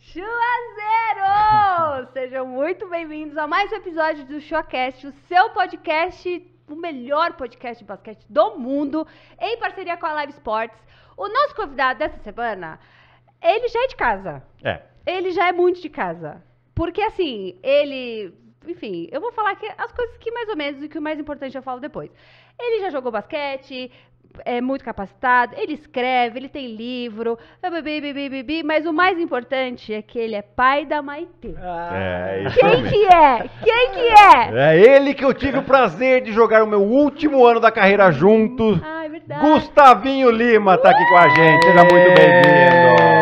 Chuazeiros! Sejam muito bem-vindos a mais um episódio do Showcast, o seu podcast, o melhor podcast de basquete do mundo, em parceria com a Live Sports. O nosso convidado dessa semana, ele já é de casa. É. Ele já é muito de casa. Porque, assim, ele. Enfim, eu vou falar que as coisas que mais ou menos e que o mais importante eu falo depois. Ele já jogou basquete, é muito capacitado, ele escreve, ele tem livro, bibi, mas o mais importante é que ele é pai da Maitê. Ah, é, Quem que é? Quem que é? É ele que eu tive o prazer de jogar o meu último ano da carreira juntos. Ah, é verdade. Gustavinho Lima tá aqui com a gente, seja muito bem-vindo.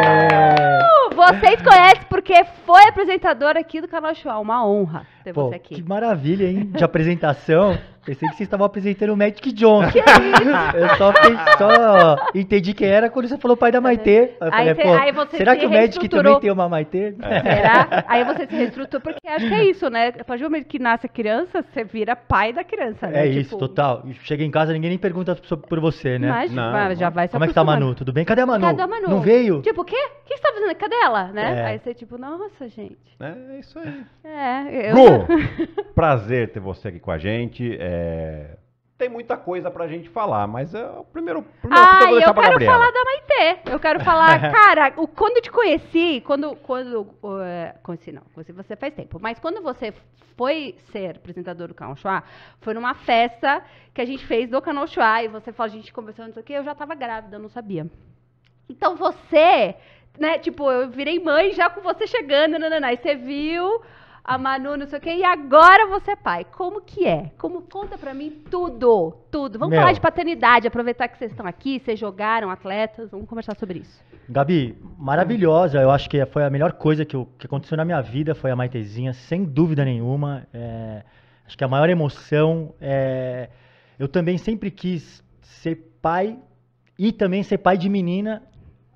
Vocês conhecem porque foi apresentador aqui do canal Show, é uma honra ter Pô, você aqui. Que maravilha, hein, de apresentação. Pensei que vocês estavam apresentando o Magic Johnson. Que é isso? Eu só, só entendi quem era quando você falou pai da Maitê. falei, aí, pô, aí você será se que o Magic também tem uma Maitê? É. Será? Aí você se reestruturou, porque acho que é isso, né? A partir do momento que nasce a criança, você vira pai da criança, né? É tipo... isso, total. Chega em casa, ninguém nem pergunta por você, né? Mas, não, já vai se Como é que tá a Manu? Tudo bem? Cadê a Manu? Cadê a Manu? Não veio? Tipo, o quê? O que você tá fazendo? Cadê ela? Né? É. Aí você tipo, nossa, gente. É, é isso aí. É, eu... prazer ter você aqui com a gente. É, é, tem muita coisa pra gente falar, mas é o primeiro, primeiro ah, eu vou deixar eu pra quero Gabriela. falar da Maitê. Eu quero falar, cara, o, quando te conheci, quando. quando uh, conheci, não, conheci você faz tempo. Mas quando você foi ser apresentador do Canal Canochua, foi numa festa que a gente fez do Canal Canochua e você falou, a gente conversou, não sei o quê, eu já tava grávida, eu não sabia. Então você, né, tipo, eu virei mãe já com você chegando, nananá, e você viu a Manu, não sei o quê, e agora você é pai. Como que é? Como conta pra mim tudo, tudo. Vamos Meu. falar de paternidade, aproveitar que vocês estão aqui, vocês jogaram atletas, vamos conversar sobre isso. Gabi, maravilhosa, eu acho que foi a melhor coisa que, eu, que aconteceu na minha vida, foi a Maitezinha, sem dúvida nenhuma. É, acho que a maior emoção é... Eu também sempre quis ser pai e também ser pai de menina,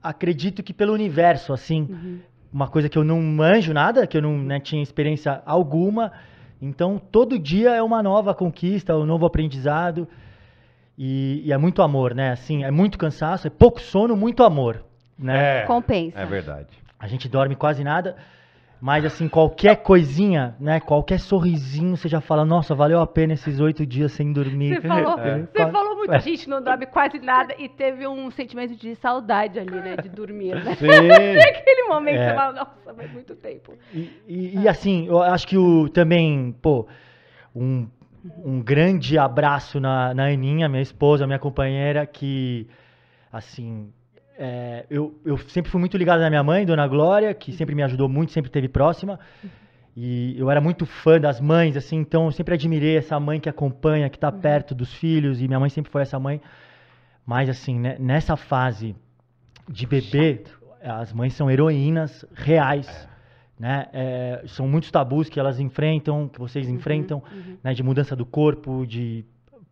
acredito que pelo universo, assim. Uhum uma coisa que eu não manjo nada, que eu não né, tinha experiência alguma. Então, todo dia é uma nova conquista, um novo aprendizado. E, e é muito amor, né? Assim, é muito cansaço, é pouco sono, muito amor. Né? É, Compensa. É verdade. A gente dorme quase nada. Mas assim, qualquer coisinha, né? Qualquer sorrisinho, você já fala, nossa, valeu a pena esses oito dias sem dormir. Você falou, é. você falou muito, é. gente, não dorme quase nada e teve um sentimento de saudade ali, né? De dormir, né? Sim. aquele momento que você é. fala, nossa, faz muito tempo. E, e, e, assim, eu acho que o também, pô, um, um grande abraço na, na Aninha, minha esposa, minha companheira, que assim é, eu, eu sempre fui muito ligado na minha mãe, Dona Glória, que sempre me ajudou muito, sempre teve próxima. E eu era muito fã das mães, assim, então eu sempre admirei essa mãe que acompanha, que está uhum. perto dos filhos, e minha mãe sempre foi essa mãe. Mas, assim, né, nessa fase de bebê, as mães são heroínas reais. É. Né? É, são muitos tabus que elas enfrentam, que vocês uhum, enfrentam, uhum. Né, de mudança do corpo, de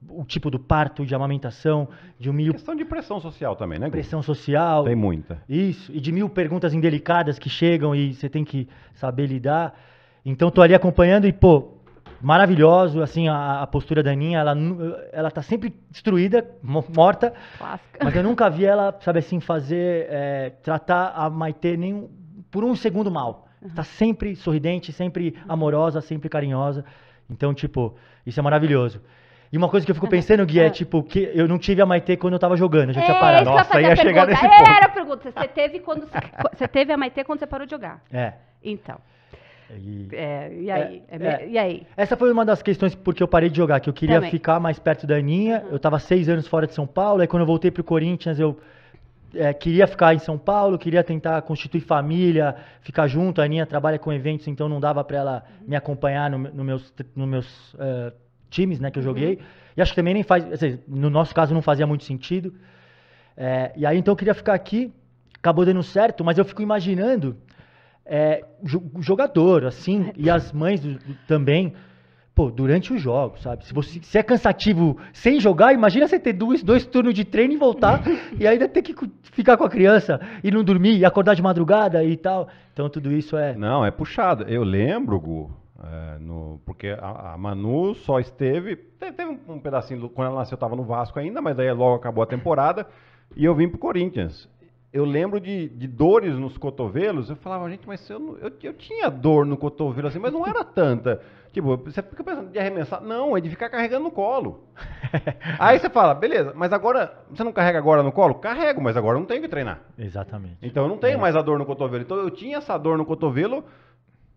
o tipo do parto, de amamentação, de um mil... Questão de pressão social também, né? Pressão social. Tem muita. Isso, e de mil perguntas indelicadas que chegam e você tem que saber lidar. Então, tô ali acompanhando e, pô, maravilhoso, assim, a, a, postura da Aninha, ela, ela tá sempre destruída, morta. Clássica. Mas eu nunca vi ela, sabe assim, fazer, é, tratar a Maitê nem por um segundo mal. Uhum. Tá sempre sorridente, sempre amorosa, sempre carinhosa. Então, tipo, isso é maravilhoso. E uma coisa que eu fico é, né? pensando, Gui, é ah. tipo, que eu não tive a Maitê quando eu tava jogando, eu já é, tinha parado. Nossa, ia chegar nesse é, ponto. Era a pergunta, você teve, quando você, teve a Maitê quando você parou de jogar. É. Então. E, é, e, aí? É, é, é, e aí? Essa foi uma das questões porque eu parei de jogar, que eu queria Também. ficar mais perto da Aninha. Uhum. Eu tava seis anos fora de São Paulo, aí quando eu voltei pro Corinthians, eu é, queria ficar em São Paulo, queria tentar constituir família, ficar junto. A Aninha trabalha com eventos, então não dava para ela uhum. me acompanhar nos no meus, no meus uh, times né, que eu uhum. joguei. Uhum. E acho que também nem faz. Assim, no nosso caso não fazia muito sentido. É, e aí então eu queria ficar aqui, acabou dando certo, mas eu fico imaginando é, jogador, assim, e as mães do, do, também. Pô, durante o jogo, sabe? Se você se é cansativo sem jogar, imagina você ter dois, dois turnos de treino e voltar e ainda ter que ficar com a criança e não dormir e acordar de madrugada e tal. Então tudo isso é. Não, é puxado. Eu lembro, Gu, é, no, porque a, a, Manu só esteve. Teve, um, um, pedacinho. Quando ela nasceu, eu estava no Vasco ainda, mas aí logo acabou a temporada. E eu vim para o Corinthians. Eu lembro de, de, dores nos cotovelos. Eu falava, gente, mas eu, eu, eu, tinha dor no cotovelo assim, mas não era tanta. Tipo, você fica pensando de arremessar. Não, é de ficar carregando no colo. Aí você fala, beleza, mas agora. Você não carrega agora no colo? Carrego, mas agora eu não tenho que treinar. Exatamente. Então eu não tenho é. mais a dor no cotovelo. Então eu tinha essa dor no cotovelo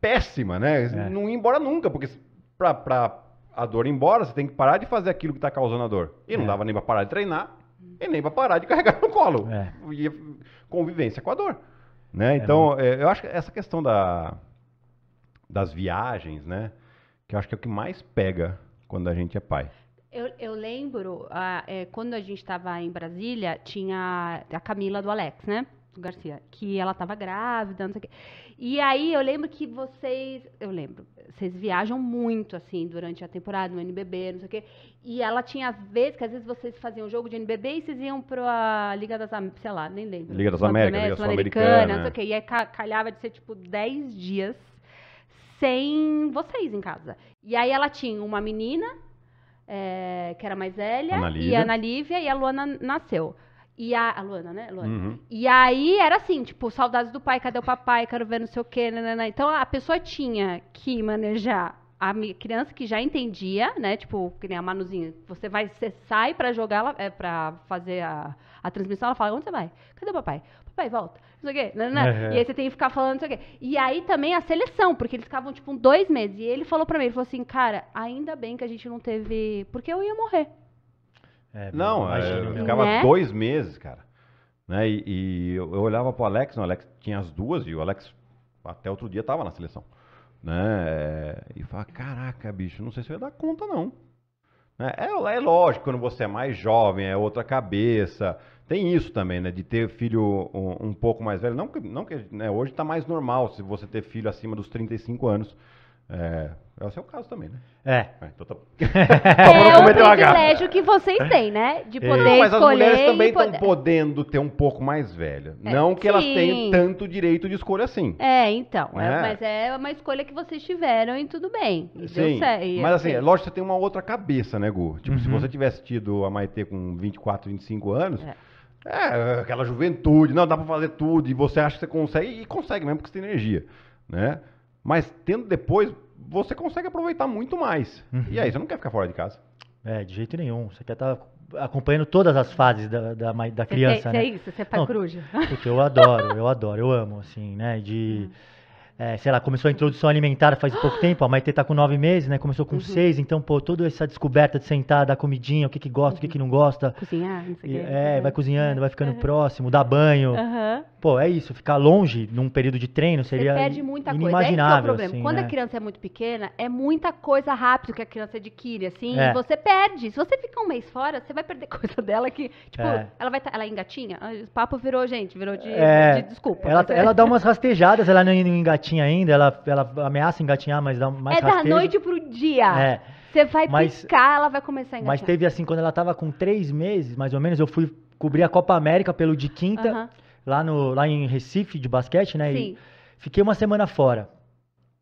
péssima, né? É. Não ir embora nunca, porque pra, pra a dor ir embora, você tem que parar de fazer aquilo que tá causando a dor. E não é. dava nem pra parar de treinar e nem pra parar de carregar no colo. É. E convivência com a dor. Né? É, então, né? É, eu acho que essa questão da, das viagens, né? Que eu acho que é o que mais pega quando a gente é pai. Eu, eu lembro, a, é, quando a gente estava em Brasília, tinha a Camila do Alex, né? Garcia, que ela estava grávida, não sei o quê. E aí eu lembro que vocês, eu lembro, vocês viajam muito assim durante a temporada no NBB, não sei o quê. E ela tinha vezes que às vezes vocês faziam um jogo de NBB e vocês iam para a Liga das, sei lá, nem lembro. Liga das Américas, Liga Sul-Americana, não sei o quê. E aí calhava de ser tipo 10 dias sem vocês em casa. E aí ela tinha uma menina é, que era mais velha Ana e a Ana Lívia e a Luana nasceu. E a, a Luana, né? Luana. Uhum. E aí era assim, tipo, saudades do pai, cadê o papai, quero ver não sei o quê, nanana. Né, né, né. Então a pessoa tinha que manejar a criança que já entendia, né? Tipo, que nem a Manuzinha, você vai, você sai para jogar, ela, é, para fazer a, a transmissão, ela fala, onde você vai? Cadê o papai? Papai, volta. Não sei o quê. Uhum. E aí você tem que ficar falando, não sei o quê. E aí também a seleção, porque eles ficavam, tipo, dois meses. E ele falou para mim, ele falou assim, cara, ainda bem que a gente não teve... Porque eu ia morrer. É, não, eu, é, eu ficava né? dois meses, cara. Né? E, e eu, eu, olhava pro Alex, o Alex tinha as duas e o Alex até outro dia tava na seleção. Né? É, e falava, caraca, bicho, não sei se eu ia dar conta, não. Né? É, é lógico, quando você é mais jovem, é outra cabeça. Tem isso também, né? De ter filho um, um pouco mais velho. Não, não que né? hoje está mais normal se você ter filho acima dos 35 anos. É, esse é o caso também, né? É. é então tá... é o privilégio que vocês têm, né? De poder não, mas escolher. Mas as mulheres também estão podendo ter um pouco mais velha. É, não que sim. elas tenham tanto direito de escolha assim. É, então. É, é. Mas é uma escolha que vocês tiveram e tudo bem. E sim. Deu mas é assim, lógico que você tem uma outra cabeça, né, Gu? Tipo, uhum. se você tivesse tido a Maitê com 24, 25 anos... É. é, aquela juventude, não, dá pra fazer tudo, e você acha que você consegue, e consegue mesmo, porque você tem energia, né? Mas tendo depois, você consegue aproveitar muito mais. Uhum. E aí, você não quer ficar fora de casa. É, de jeito nenhum. Você quer estar acompanhando todas as fases da, da, da criança, é né? É isso, você é pai não, coruja. Porque eu adoro, eu adoro, eu amo, assim, né? De... Uhum é, sei lá, começou a introdução alimentar faz pouco tempo, a Maite tá com nove meses, né? Começou com uhum. seis, então, pô, toda essa descoberta de sentar, dar comidinha, o que que gosta, uhum. o que que uhum. não gosta. Cozinhar, não sei o que. É, vai cozinhando, vai ficando uhum. próximo, dar banho. Pô, é isso, ficar longe num período de treino seria Você perde muita é inimaginável. Coisa. É assim, Quando né? a criança é muito pequena, é muita coisa rápido que a criança adquire, assim, é. você perde. Se você ficar um mês fora, você vai perder coisa dela que, tipo, é. ela vai tá, ela é engatinha, ah, o papo virou, gente, virou de, de desculpa. Ela, ela dá umas rastejadas, ela não engatinha ainda, ela, ela ameaça engatinhar, mas dá mais É rastejo. da noite pro dia. É. Você vai mas, ela vai começar a engatinhar. Mas teve assim, quando ela tava com três meses, mais ou menos, eu fui cobrir a Copa América pelo de quinta, uh -huh. lá, no, lá em Recife, de basquete, né? Sim. E fiquei uma semana fora.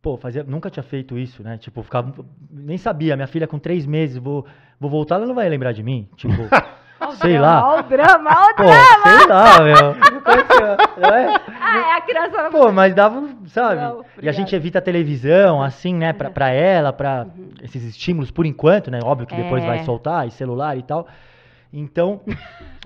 Pô, fazia, nunca tinha feito isso, né? Tipo, ficava, nem sabia, minha filha com três meses, vou, vou voltar, ela não vai lembrar de mim. Tipo... sei lá. Olha o drama, olha o Pô, drama. Sei lá, meu. É? Ah, é a criança. Pô, mas dava, sabe? Não, e a gente evita a televisão, assim, né? Pra, pra ela, pra uhum. esses estímulos, por enquanto, né? Óbvio que depois vai é. soltar, e celular e tal. Então,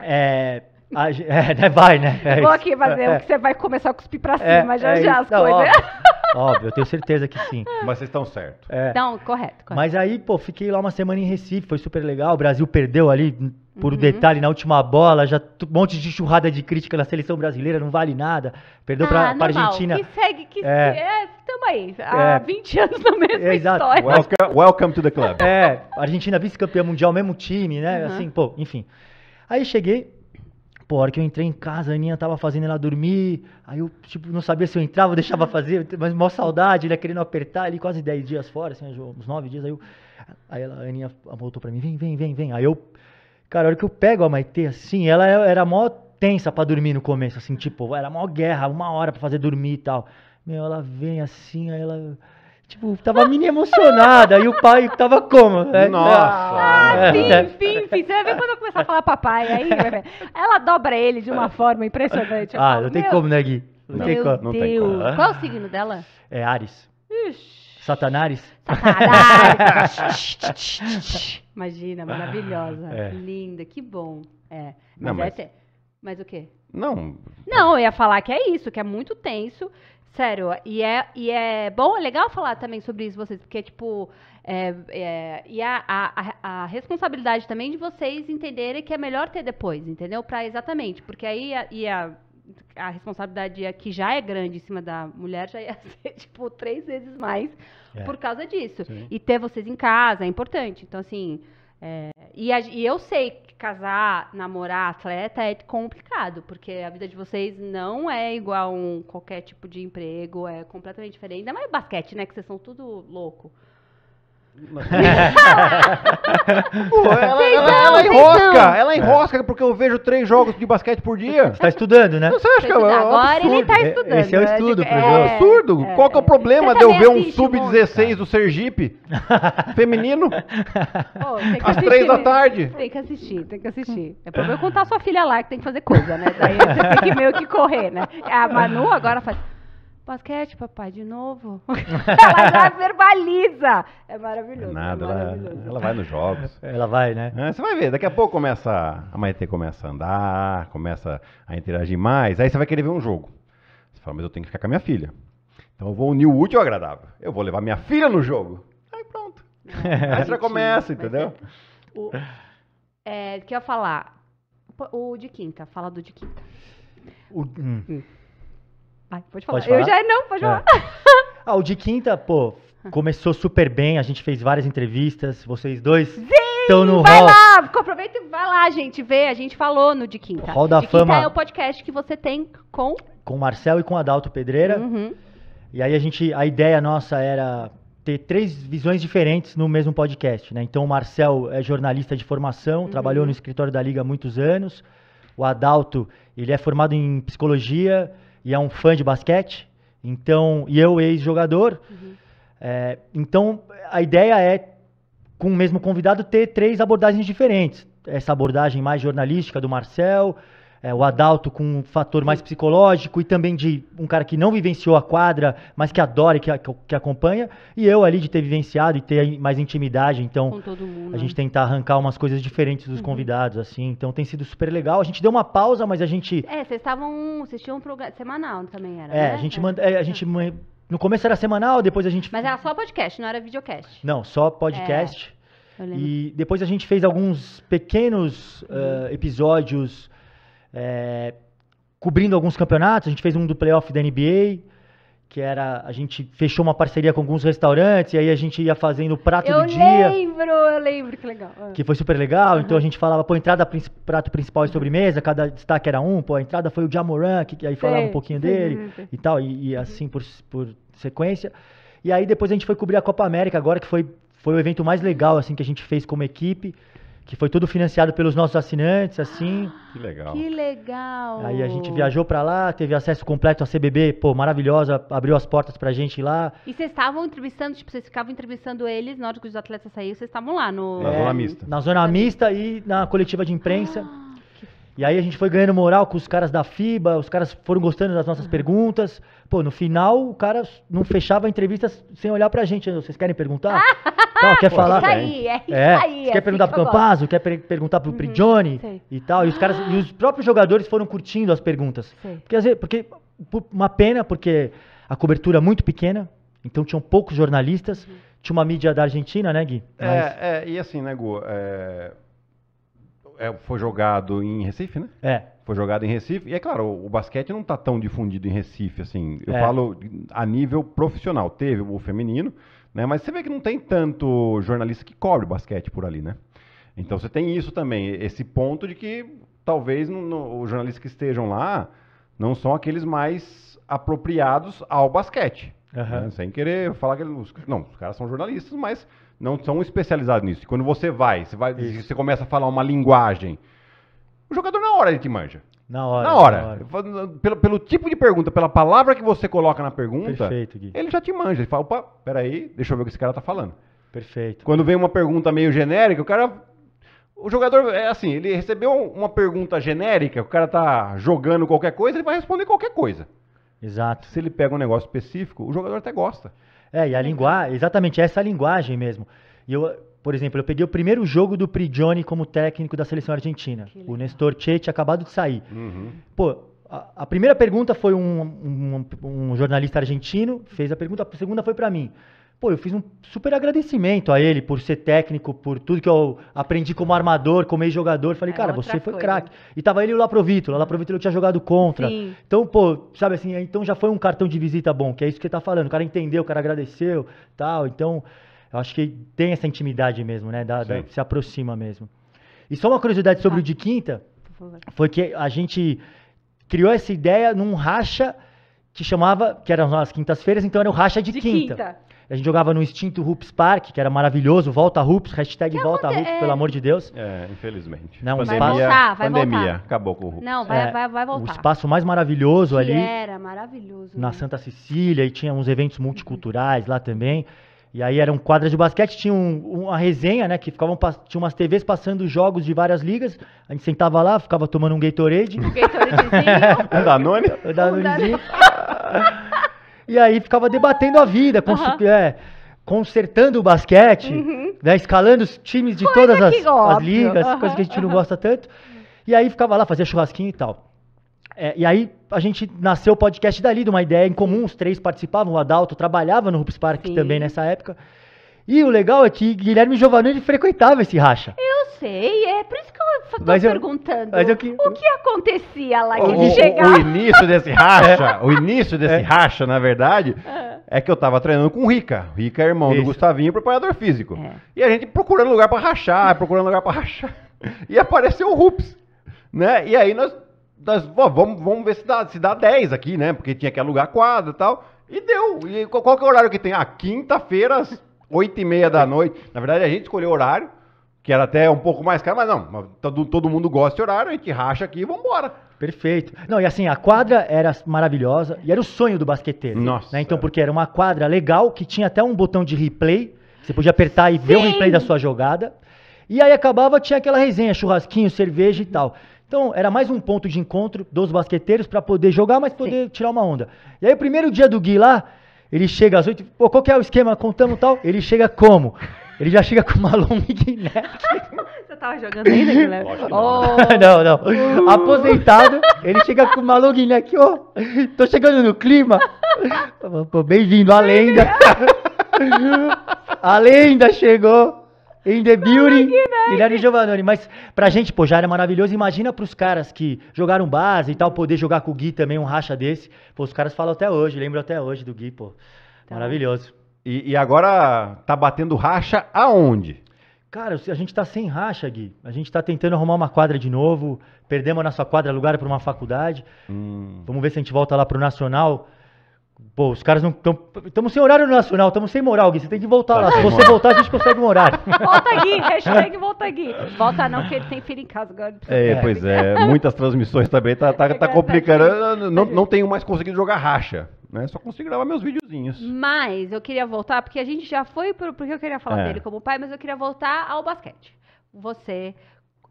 é. A, é, né, vai, né? É Vou aqui fazer o é. que você vai começar a cuspir pra cima, já já as não, coisas. Óbvio, eu tenho certeza que sim. Mas vocês estão certos. Então, correto, correto. Mas aí, pô, fiquei lá uma semana em Recife, foi super legal. O Brasil perdeu ali por uhum. detalhe na última bola, já um monte de churrada de crítica na seleção brasileira, não vale nada. Perdeu ah, para a Argentina. Que segue, que é, se, é, tamo aí, há é, 20 anos na mesma é, exato. história. Welcome, welcome to the club. É, Argentina vice-campeã mundial, mesmo time, né? Uhum. Assim, pô, enfim. Aí cheguei, pô, a hora que eu entrei em casa, a Aninha tava fazendo ela dormir, aí eu, tipo, não sabia se eu entrava, ou deixava fazer, mas mó saudade, ele né? querendo apertar ali, quase 10 dias fora, assim, uns 9 dias, aí eu... Aí ela, a Aninha voltou pra mim, vem, vem, vem, vem. Aí eu Cara, a hora que eu pego a Maite. assim, ela é, era mó tensa pra dormir no começo, assim, tipo, era mó guerra, uma hora pra fazer dormir e tal. Meu, ela vem assim, aí ela. Tipo, tava mini emocionada. e o pai tava como? É, né? Nossa! Ah, enfim, é, né? enfim. Você vai ver quando eu começar a falar papai. Aí, ela dobra ele de uma forma impressionante. Eu ah, falo, não tem como, né, Gui? Não, não tem como. Não tem como. Qual o signo dela? É Ares. Ixi. Satanares? Satanares! Imagina, ah, maravilhosa. É. Linda, que bom. É. Mas, não, mas... É te... mas o quê? Não. Não, eu ia falar que é isso, que é muito tenso. Sério, e é, e é bom, é legal falar também sobre isso vocês, porque, tipo, é, é, e a, a, a, responsabilidade também de vocês entenderem que é melhor ter depois, entendeu? Pra exatamente, porque aí ia, ia a responsabilidade aqui é já é grande em cima da mulher, já ia ser, tipo, três vezes mais é. por causa disso. Sim. E ter vocês em casa é importante. Então, assim. É, e, a, e, eu sei que casar, namorar atleta é complicado, porque a vida de vocês não é igual a um, qualquer tipo de emprego, é completamente diferente. Ainda mais basquete, né? Que vocês são tudo louco. Pô, ela, ela, ela enrosca, ela enrosca porque eu vejo três jogos de basquete por dia. Você tá estudando, né? Você acha tá que é um Agora absurdo? ele tá é, estudando. Esse é o né? estudo tipo, pro É. é absurdo? É. Qual que é o problema de eu ver um sub-16 do Sergipe feminino às três da né? tarde? Tem que assistir, tem que assistir. É problema contar a sua filha lá que tem que fazer coisa, né? Daí você tem que meio que correr, né? A ah, Manu agora faz. Basquete, papai, de novo. ela verbaliza. É maravilhoso. É, é nada, é maravilhoso. Ela, ela, vai nos jogos. Ela vai, né? É, você vai ver, daqui a pouco começa. A Maite começa a andar, começa a interagir mais. Aí você vai querer ver um jogo. Você fala, mas eu tenho que ficar com a minha filha. Então eu vou unir o útil ao agradável. Eu vou levar minha filha no jogo. Aí pronto. Aí você já começa, entendeu? O é, que eu ia falar? O de quinta, fala do de quinta. O, hum. hum. Ai, pode falar. Pode falar? Eu já não, pode é. falar. Ah, o de quinta, pô, começou super bem, a gente fez várias entrevistas, vocês dois. estão no vai hall. lá, aproveita e vai lá, gente, vê, a gente falou no de quinta. Hall da de Fama. Quinta é o podcast que você tem com com Marcel e com Adalto Pedreira. Uhum. E aí a gente, a ideia nossa era ter três visões diferentes no mesmo podcast, né? Então o Marcel é jornalista de formação, uhum. trabalhou no escritório da liga há muitos anos. O Adalto, ele é formado em psicologia, e é um fã de basquete. Então, e eu ex-jogador. Uhum. É, então, a ideia é, com o mesmo convidado, ter três abordagens diferentes. Essa abordagem mais jornalística do Marcel, é, o Adalto com um fator mais psicológico e também de um cara que não vivenciou a quadra, mas que adora e que, que acompanha. E eu ali de ter vivenciado e ter mais intimidade. Então, a gente tentar arrancar umas coisas diferentes dos uhum. convidados, assim. Então, tem sido super legal. A gente deu uma pausa, mas a gente... É, vocês estavam... Vocês tinham um programa semanal também, era, É, né? a gente... É. Manda, é, a gente ah. no começo era semanal, depois a gente... Mas era só podcast, não era videocast. Não, só podcast. É. E depois a gente fez alguns pequenos uh, episódios é, cobrindo alguns campeonatos. A gente fez um do playoff da NBA, que era a gente fechou uma parceria com alguns restaurantes e aí a gente ia fazendo o prato eu do dia. Eu lembro, eu lembro, que legal. Ah. Que foi super legal, uhum. então a gente falava, pô, entrada, prato principal e sobremesa, cada destaque era um, pô, a entrada foi o Jamoran, que, que aí falava um pouquinho dele e tal, e, e assim por, por sequência. E aí depois a gente foi cobrir a Copa América agora, que foi, foi o evento mais legal, assim, que a gente fez como equipe que foi tudo financiado pelos nossos assinantes, assim. Ah, que legal. Que legal. Aí a gente viajou para lá, teve acesso completo à CBB, pô, maravilhosa, abriu as portas pra gente lá. E vocês estavam entrevistando, tipo, vocês ficavam entrevistando eles na hora que os atletas saíram, vocês estavam lá no... Na é, zona mista. Na zona mista e na coletiva de imprensa. Ah. E aí a gente foi ganhando moral com os caras da FIBA, os caras foram gostando das nossas uhum. perguntas. Pô, no final o cara não fechava a entrevista sem olhar pra gente. Vocês querem perguntar? tal, quer Pô, falar? Isso aí, é isso é. aí. É quer assim perguntar pro Campazzo, quer perguntar pro uhum, Prigioni sei. e tal. E os caras, e os próprios jogadores foram curtindo as perguntas. Sei. Porque, às vezes, porque uma pena, porque a cobertura é muito pequena, então tinham poucos jornalistas. Uhum. Tinha uma mídia da Argentina, né, Gui? É, Mas... É, é, e assim, né, Gu? É é, foi jogado em Recife, né? É. Foi jogado em Recife. E é claro, o, o basquete não está tão difundido em Recife, assim. Eu é. falo a nível profissional. Teve o feminino, né? Mas você vê que não tem tanto jornalista que cobre basquete por ali, né? Então você tem isso também, esse ponto de que talvez os jornalistas que estejam lá não são aqueles mais apropriados ao basquete. Uhum. Né? Sem querer falar que. Não, os caras são jornalistas, mas não são especializados nisso. E quando você vai, você vai, você começa a falar uma linguagem, o jogador na hora ele te manja. Na hora. Na hora. Na hora. Pelo, pelo, tipo de pergunta, pela palavra que você coloca na pergunta, Perfeito, Gui. ele já te manja. Ele fala, opa, peraí, deixa eu ver o que esse cara tá falando. Perfeito. Quando vem uma pergunta meio genérica, o cara. O jogador é assim, ele recebeu uma pergunta genérica, o cara tá jogando qualquer coisa, ele vai responder qualquer coisa. Exato. Se ele pega um negócio específico, o jogador até gosta. É, e a linguagem, exatamente, essa é linguagem mesmo. E eu, por exemplo, eu peguei o primeiro jogo do Prigioni como técnico da seleção argentina. O Nestor Che tinha acabado de sair. Uhum. Pô, a, a, primeira pergunta foi um, um, um jornalista argentino, fez a pergunta, a segunda foi para mim pô, eu fiz um super agradecimento a ele por ser técnico, por tudo que eu aprendi como armador, como ex-jogador. Falei, é, cara, você foi craque. E tava ele e o Laprovito. O Laprovito eu tinha jogado contra. Sim. Então, pô, sabe assim, então já foi um cartão de visita bom, que é isso que ele tá falando. O cara entendeu, o cara agradeceu, tal. Então, eu acho que tem essa intimidade mesmo, né? Da, da se aproxima mesmo. E só uma curiosidade sobre ah. o de quinta, foi que a gente criou essa ideia num racha que chamava, que eram as quintas-feiras, então era o racha de, de quinta. quinta. A gente jogava no Instinto Hoops Park, que era maravilhoso. Volta Hoops, hashtag que volta Hoops, é... pelo amor de Deus. É, infelizmente. Não, pandemia, vai voltar, vai pandemia, voltar. acabou com o Hoops. Não, vai, é, vai, vai voltar. O espaço mais maravilhoso que ali. era, maravilhoso. Na né? Santa Cecília, e tinha uns eventos multiculturais uhum. lá também. E aí eram quadras de basquete, tinha um, uma resenha, né? Que ficavam, tinha umas TVs passando jogos de várias ligas. A gente sentava lá, ficava tomando um Gatorade. Um Gatoradezinho. um Danone. Um Danonezinho. Um Danone. E aí ficava debatendo a vida, É, consertando o basquete, uhum. né, escalando os times de coisa todas as, as, ligas, uhum. coisa que a gente não gosta tanto. E aí ficava lá, fazia churrasquinho e tal. É, e aí a gente nasceu o podcast dali, de uma ideia em comum, os três participavam, o Adalto trabalhava no Rups Park Sim. também nessa época. E o legal é que Guilherme Giovanni frequentava esse racha. Eu sei, é por isso que eu tô mas perguntando. Eu, mas eu que... O que acontecia lá que o, ele chegava? O, o início desse racha, o início desse é. racha, na verdade, é. é que eu tava treinando com o Rica. O Rica é irmão isso. do Gustavinho, preparador físico. É. E a gente procurando lugar para rachar, procurando lugar para rachar. E apareceu o Rups, né? E aí nós, nós ó, vamos, vamos ver se dá, se dá 10 aqui, né? Porque tinha que alugar quadra e tal. E deu. E qual, que é o horário que tem? Ah, quinta-feiras... 8 e meia da noite. Na verdade, a gente escolheu horário, que era até um pouco mais caro, mas não, todo, todo mundo gosta de horário, a gente racha aqui e vambora. Perfeito. Não, e assim, a quadra era maravilhosa e era o sonho do basqueteiro. Né? Nossa. Né? Então, porque era uma quadra legal que tinha até um botão de replay, você podia apertar e Sim. ver o replay da sua jogada. E aí acabava, tinha aquela resenha, churrasquinho, cerveja e tal. Então, era mais um ponto de encontro dos basqueteiros para poder jogar, mas poder Sim. tirar uma onda. E aí, o primeiro dia do Gui lá, ele chega às oito. pô, qual que é o esquema? Contamos tal. Ele chega como? Ele já chega com uma long neck. Você tava jogando ainda, Guilherme? Oh. não, não. Uh. Aposentado, ele chega com uma long neck, ó. Oh, tô chegando no clima. Pô, bem-vindo à lenda. a lenda chegou. In the building, Guilherme Giovannone. Mas pra gente, pô, já era maravilhoso. Imagina pros caras que jogaram base e tal, poder jogar com o Gui também, um racha desse. Pô, os caras falam até hoje, lembro até hoje do Gui, pô. Tá. Maravilhoso. E, e, agora tá batendo racha aonde? Cara, a gente tá sem racha, Gui. A gente tá tentando arrumar uma quadra de novo. Perdemos a nossa quadra, lugar para uma faculdade. Hum. Vamos ver se a gente volta lá pro Nacional Pô, os caras não estão. Estamos sem horário nacional, estamos sem moral, Gui. Você tem que voltar tá lá. Se você voltar, a gente consegue um horário. Volta, Gui. Hashtag volta, Gui. Volta não, que ele tem filho em casa agora. É, pois é. Muitas transmissões também tá, tá, tá complicando. Não, não tenho mais conseguido jogar racha. Né? Só consigo gravar meus videozinhos. Mas eu queria voltar, porque a gente já foi pro, porque eu queria falar é. dele como pai, mas eu queria voltar ao basquete. Você,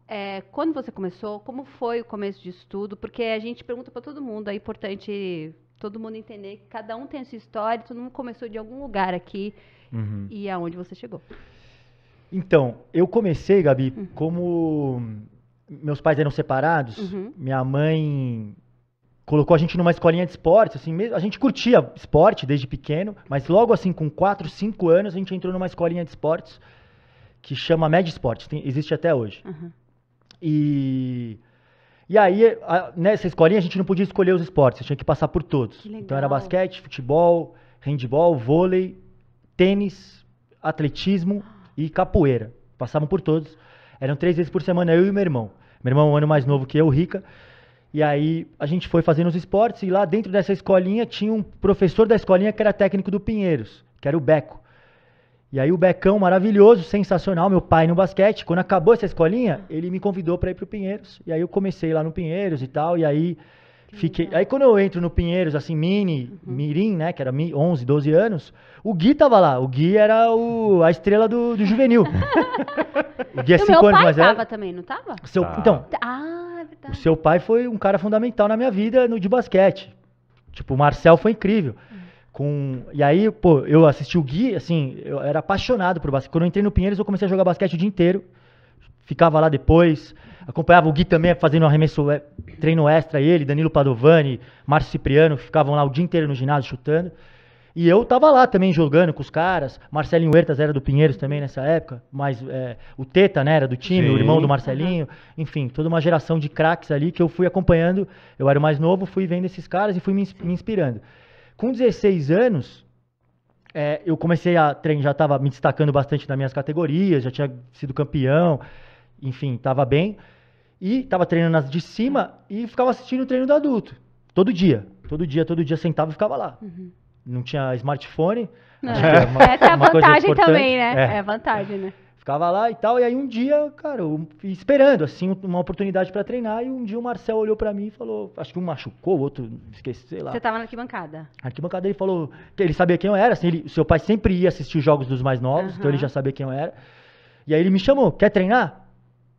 é, quando você começou, como foi o começo disso tudo? Porque a gente pergunta para todo mundo, é importante todo mundo entender que cada um tem a sua história, todo mundo começou de algum lugar aqui uhum. e aonde você chegou. Então, eu comecei, Gabi, uhum. como meus pais eram separados, uhum. minha mãe colocou a gente numa escolinha de esportes. assim, a gente curtia esporte desde pequeno, mas logo assim, com 4, 5 anos, a gente entrou numa escolinha de esportes que chama Med Esportes, existe até hoje. Uhum. E e aí, a, nessa escolinha, a gente não podia escolher os esportes, tinha que passar por todos. Então era basquete, futebol, handball, vôlei, tênis, atletismo e capoeira. Passavam por todos. Eram três vezes por semana, eu e meu irmão. Meu irmão é um ano mais novo que eu, Rica. E aí a gente foi fazendo os esportes e lá dentro dessa escolinha tinha um professor da escolinha que era técnico do Pinheiros, que era o Beco. E aí o Becão maravilhoso, sensacional, meu pai no basquete, quando acabou essa escolinha, ele me convidou para ir pro Pinheiros. E aí eu comecei lá no Pinheiros e tal, e aí fiquei, aí quando eu entro no Pinheiros assim mini, uhum. mirim, né, que era 11, 12 anos, o Gui tava lá. O Gui era o a estrela do, do juvenil. o Gui é 5 anos mais velho. tava era... também, não tava? Seu, tá. então. Tá, ah, é O seu pai foi um cara fundamental na minha vida no de basquete. Tipo, o Marcel foi incrível. Uhum. Com... E aí, pô, eu assisti o Gui, assim, eu era apaixonado por basquete. Quando eu entrei no Pinheiros, eu comecei a jogar basquete o dia inteiro. Ficava lá depois, acompanhava o Gui também fazendo arremesso, é, treino extra, ele, Danilo Padovani, Márcio Cipriano, ficavam lá o dia inteiro no ginásio chutando. E eu tava lá também jogando com os caras. Marcelinho Huertas era do Pinheiros também nessa época, mas é, o Teta né, era do time, Sim. o irmão do Marcelinho. Enfim, toda uma geração de craques ali que eu fui acompanhando. Eu era o mais novo, fui vendo esses caras e fui me inspirando. Com 16 anos, é, eu comecei a treinar, já estava me destacando bastante nas minhas categorias, já tinha sido campeão, enfim, estava bem. E estava treinando nas de cima e ficava assistindo o treino do adulto. Todo dia. Todo dia, todo dia sentava e ficava lá. Uhum. Não tinha smartphone. Não. Uma, Essa é a vantagem também, né? É. é a vantagem, né? Ficava lá e tal, e aí um dia, cara, eu, esperando, assim, uma oportunidade para treinar, e um dia o Marcel olhou para mim e falou, acho que um machucou, o outro, esqueci, sei lá. Você tava na arquibancada. Na arquibancada ele falou, ele sabia quem eu era, assim, ele, seu pai sempre ia assistir os jogos dos mais novos, uhum. então ele já sabia quem eu era. E aí ele me chamou, quer treinar?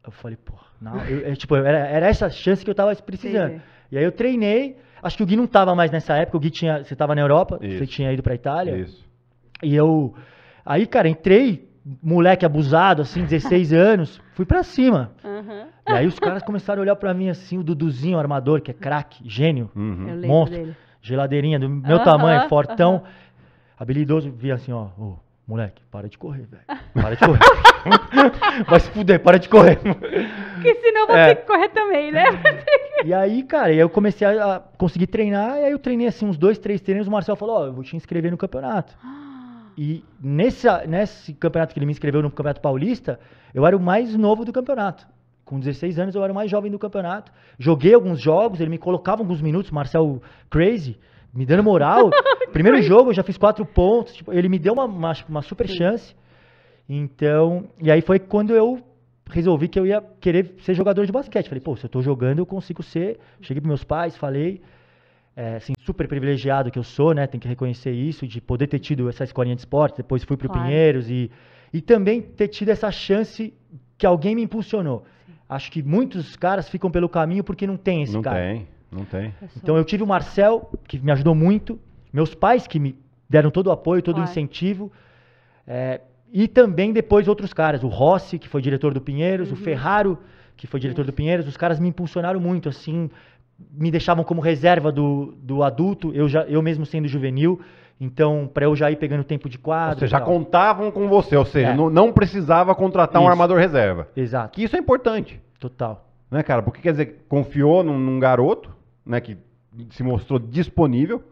Eu falei, pô, não, eu, eu, é, tipo, era, era essa chance que eu tava precisando. Sim. E aí eu treinei, acho que o Gui não tava mais nessa época, o Gui tinha, você tava na Europa, Isso. você tinha ido pra Itália. Isso. E eu, aí, cara, entrei moleque abusado, assim, 16 anos, fui pra cima. Uhum. E aí os caras começaram a olhar pra mim assim, o Duduzinho, armador, que é craque, gênio, uhum. monstro, dele. geladeirinha do meu uhum. tamanho, fortão, habilidoso, via assim, ó, oh, moleque, para de correr, velho. Para de correr. Vai se fuder, para de correr. Porque senão vou é. ter que correr também, né? e aí, cara, eu comecei a, a conseguir treinar, e aí eu treinei assim uns dois, três treinos, o Marcel falou, ó, oh, eu vou te inscrever no campeonato. E nessa, nesse campeonato que ele me inscreveu no Campeonato Paulista, eu era o mais novo do campeonato. Com 16 anos, eu era o mais jovem do campeonato. Joguei alguns jogos, ele me colocava alguns minutos, Marcel Crazy, me dando moral. Primeiro jogo, eu já fiz quatro pontos. Tipo, ele me deu uma, uma, uma super Sim. chance. Então, e aí foi quando eu resolvi que eu ia querer ser jogador de basquete. Falei, pô, se eu tô jogando, eu consigo ser. Cheguei pros meus pais, falei é, assim, super privilegiado que eu sou, né? Tem que reconhecer isso, de poder ter tido essa escolinha de esporte, depois fui para o claro. Pinheiros e, e também ter tido essa chance que alguém me impulsionou. Acho que muitos caras ficam pelo caminho porque não tem esse não cara. Não tem, não tem. Então eu tive o Marcel, que me ajudou muito, meus pais que me deram todo o apoio, todo claro. o incentivo. É, e também depois outros caras, o Rossi, que foi diretor do Pinheiros, uhum. o Ferraro, que foi diretor do Pinheiros, os caras me impulsionaram muito, assim, me deixavam como reserva do, do adulto, eu, já, eu mesmo sendo juvenil. Então, para eu já ir pegando tempo de quadro. Ou seja, já contavam com você, ou seja, é. não, não, precisava contratar isso. um armador reserva. Exato. Que isso é importante. Total. Né, cara? Porque quer dizer, confiou num, num garoto, né, que se mostrou disponível,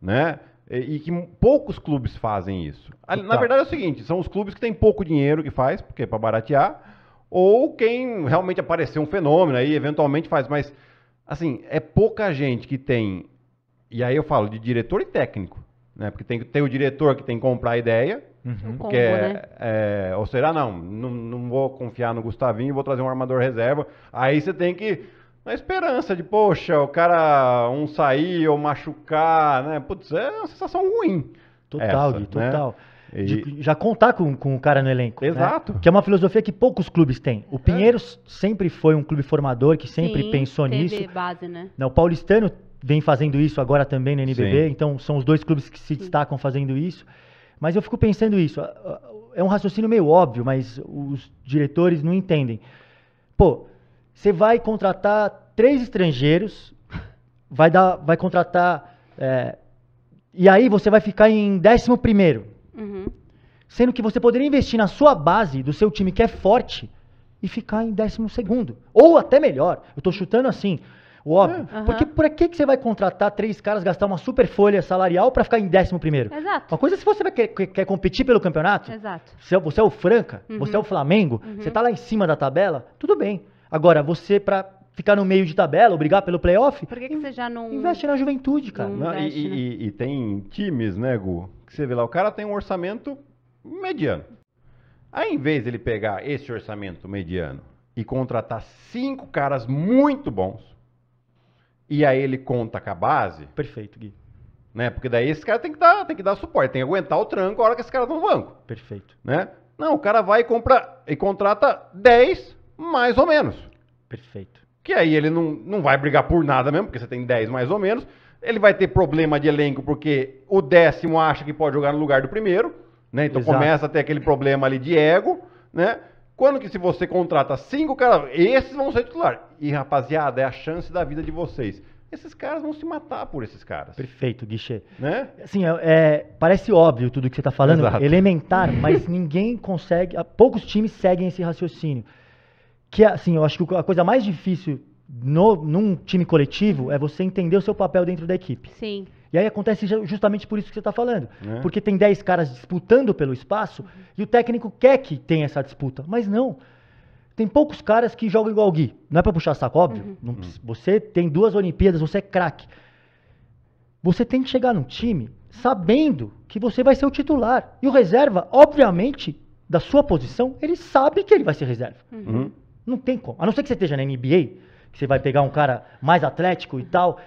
né? E, e que poucos clubes fazem isso. Total. Na verdade é o seguinte, são os clubes que têm pouco dinheiro que faz, porque é para baratear, ou quem realmente apareceu um fenômeno aí eventualmente faz, mas assim, é pouca gente que tem, e aí eu falo de diretor e técnico, né? Porque tem, tem o diretor que tem que comprar a ideia, uhum. porque, é, né? é, ou será, não, não, não vou confiar no Gustavinho, vou trazer um armador reserva, aí você tem que, na esperança de, poxa, o cara um sair ou machucar, né? Putz, é uma sensação ruim. Total, essa, Gui, né? total. Né? de já contar com, com o cara no elenco. Né? Exato. Né? Que é uma filosofia que poucos clubes têm. O Pinheiros é. sempre foi um clube formador que sempre Sim, pensou nisso. base, né? Não, o Paulistano vem fazendo isso agora também no NBB, Sim. então são os dois clubes que se destacam fazendo isso. Mas eu fico pensando isso. É um raciocínio meio óbvio, mas os diretores não entendem. Pô, você vai contratar três estrangeiros, vai, dar, vai contratar. É, e aí você vai ficar em décimo primeiro. Uhum. Sendo que você poderia investir na sua base do seu time que é forte e ficar em décimo segundo. Ou até melhor. Eu tô chutando assim. O óbvio. Uhum. Porque por que, que você vai contratar três caras, gastar uma super folha salarial para ficar em décimo primeiro? Exato. Uma coisa é se você vai, quer, quer, competir pelo campeonato. Exato. Se é você é o Franca, uhum. você é o Flamengo, uhum. você tá lá em cima da tabela, tudo bem. Agora, você para ficar no meio de tabela, brigar pelo playoff. Por que, que você já não. Investe na juventude, cara. Não, investe, e, né? e, e, tem times, né, Gu? Você vê lá, o cara tem um orçamento mediano. Aí, em vez de ele pegar esse orçamento mediano e contratar cinco caras muito bons, e aí ele conta com a base. Perfeito, Gui. Né? Porque daí esse cara tem que dar, tem que dar suporte, tem que aguentar o tranco a hora que esse cara tá no banco. Perfeito. Né? Não, o cara vai e compra e contrata 10, mais ou menos. Perfeito. Que aí ele não, não vai brigar por nada mesmo, porque você tem 10 mais ou menos. Ele vai ter problema de elenco porque o décimo acha que pode jogar no lugar do primeiro, né? Então Exato. começa a ter aquele problema ali de ego, né? Quando que se você contrata cinco caras, esses vão ser titular. E rapaziada, é a chance da vida de vocês. Esses caras vão se matar por esses caras. Perfeito, Guichê. Né? Assim, é, é, parece óbvio tudo que você está falando, Exato. elementar, mas ninguém consegue, poucos times seguem esse raciocínio. Que assim, eu acho que a coisa mais difícil no, num time coletivo é você entender o seu papel dentro da equipe. Sim. E aí acontece justamente por isso que você está falando. É. Porque tem 10 caras disputando pelo espaço uhum. e o técnico quer que tenha essa disputa. Mas não. Tem poucos caras que jogam igual o Gui. Não é para puxar saco, óbvio. Uhum. Não, uhum. você tem duas Olimpíadas, você é craque. Você tem que chegar num time sabendo que você vai ser o titular. E o reserva, obviamente, da sua posição, ele sabe que ele vai ser reserva. Uhum. uhum. Não tem como. A não ser que você esteja na NBA, que você vai pegar um cara mais atlético e tal.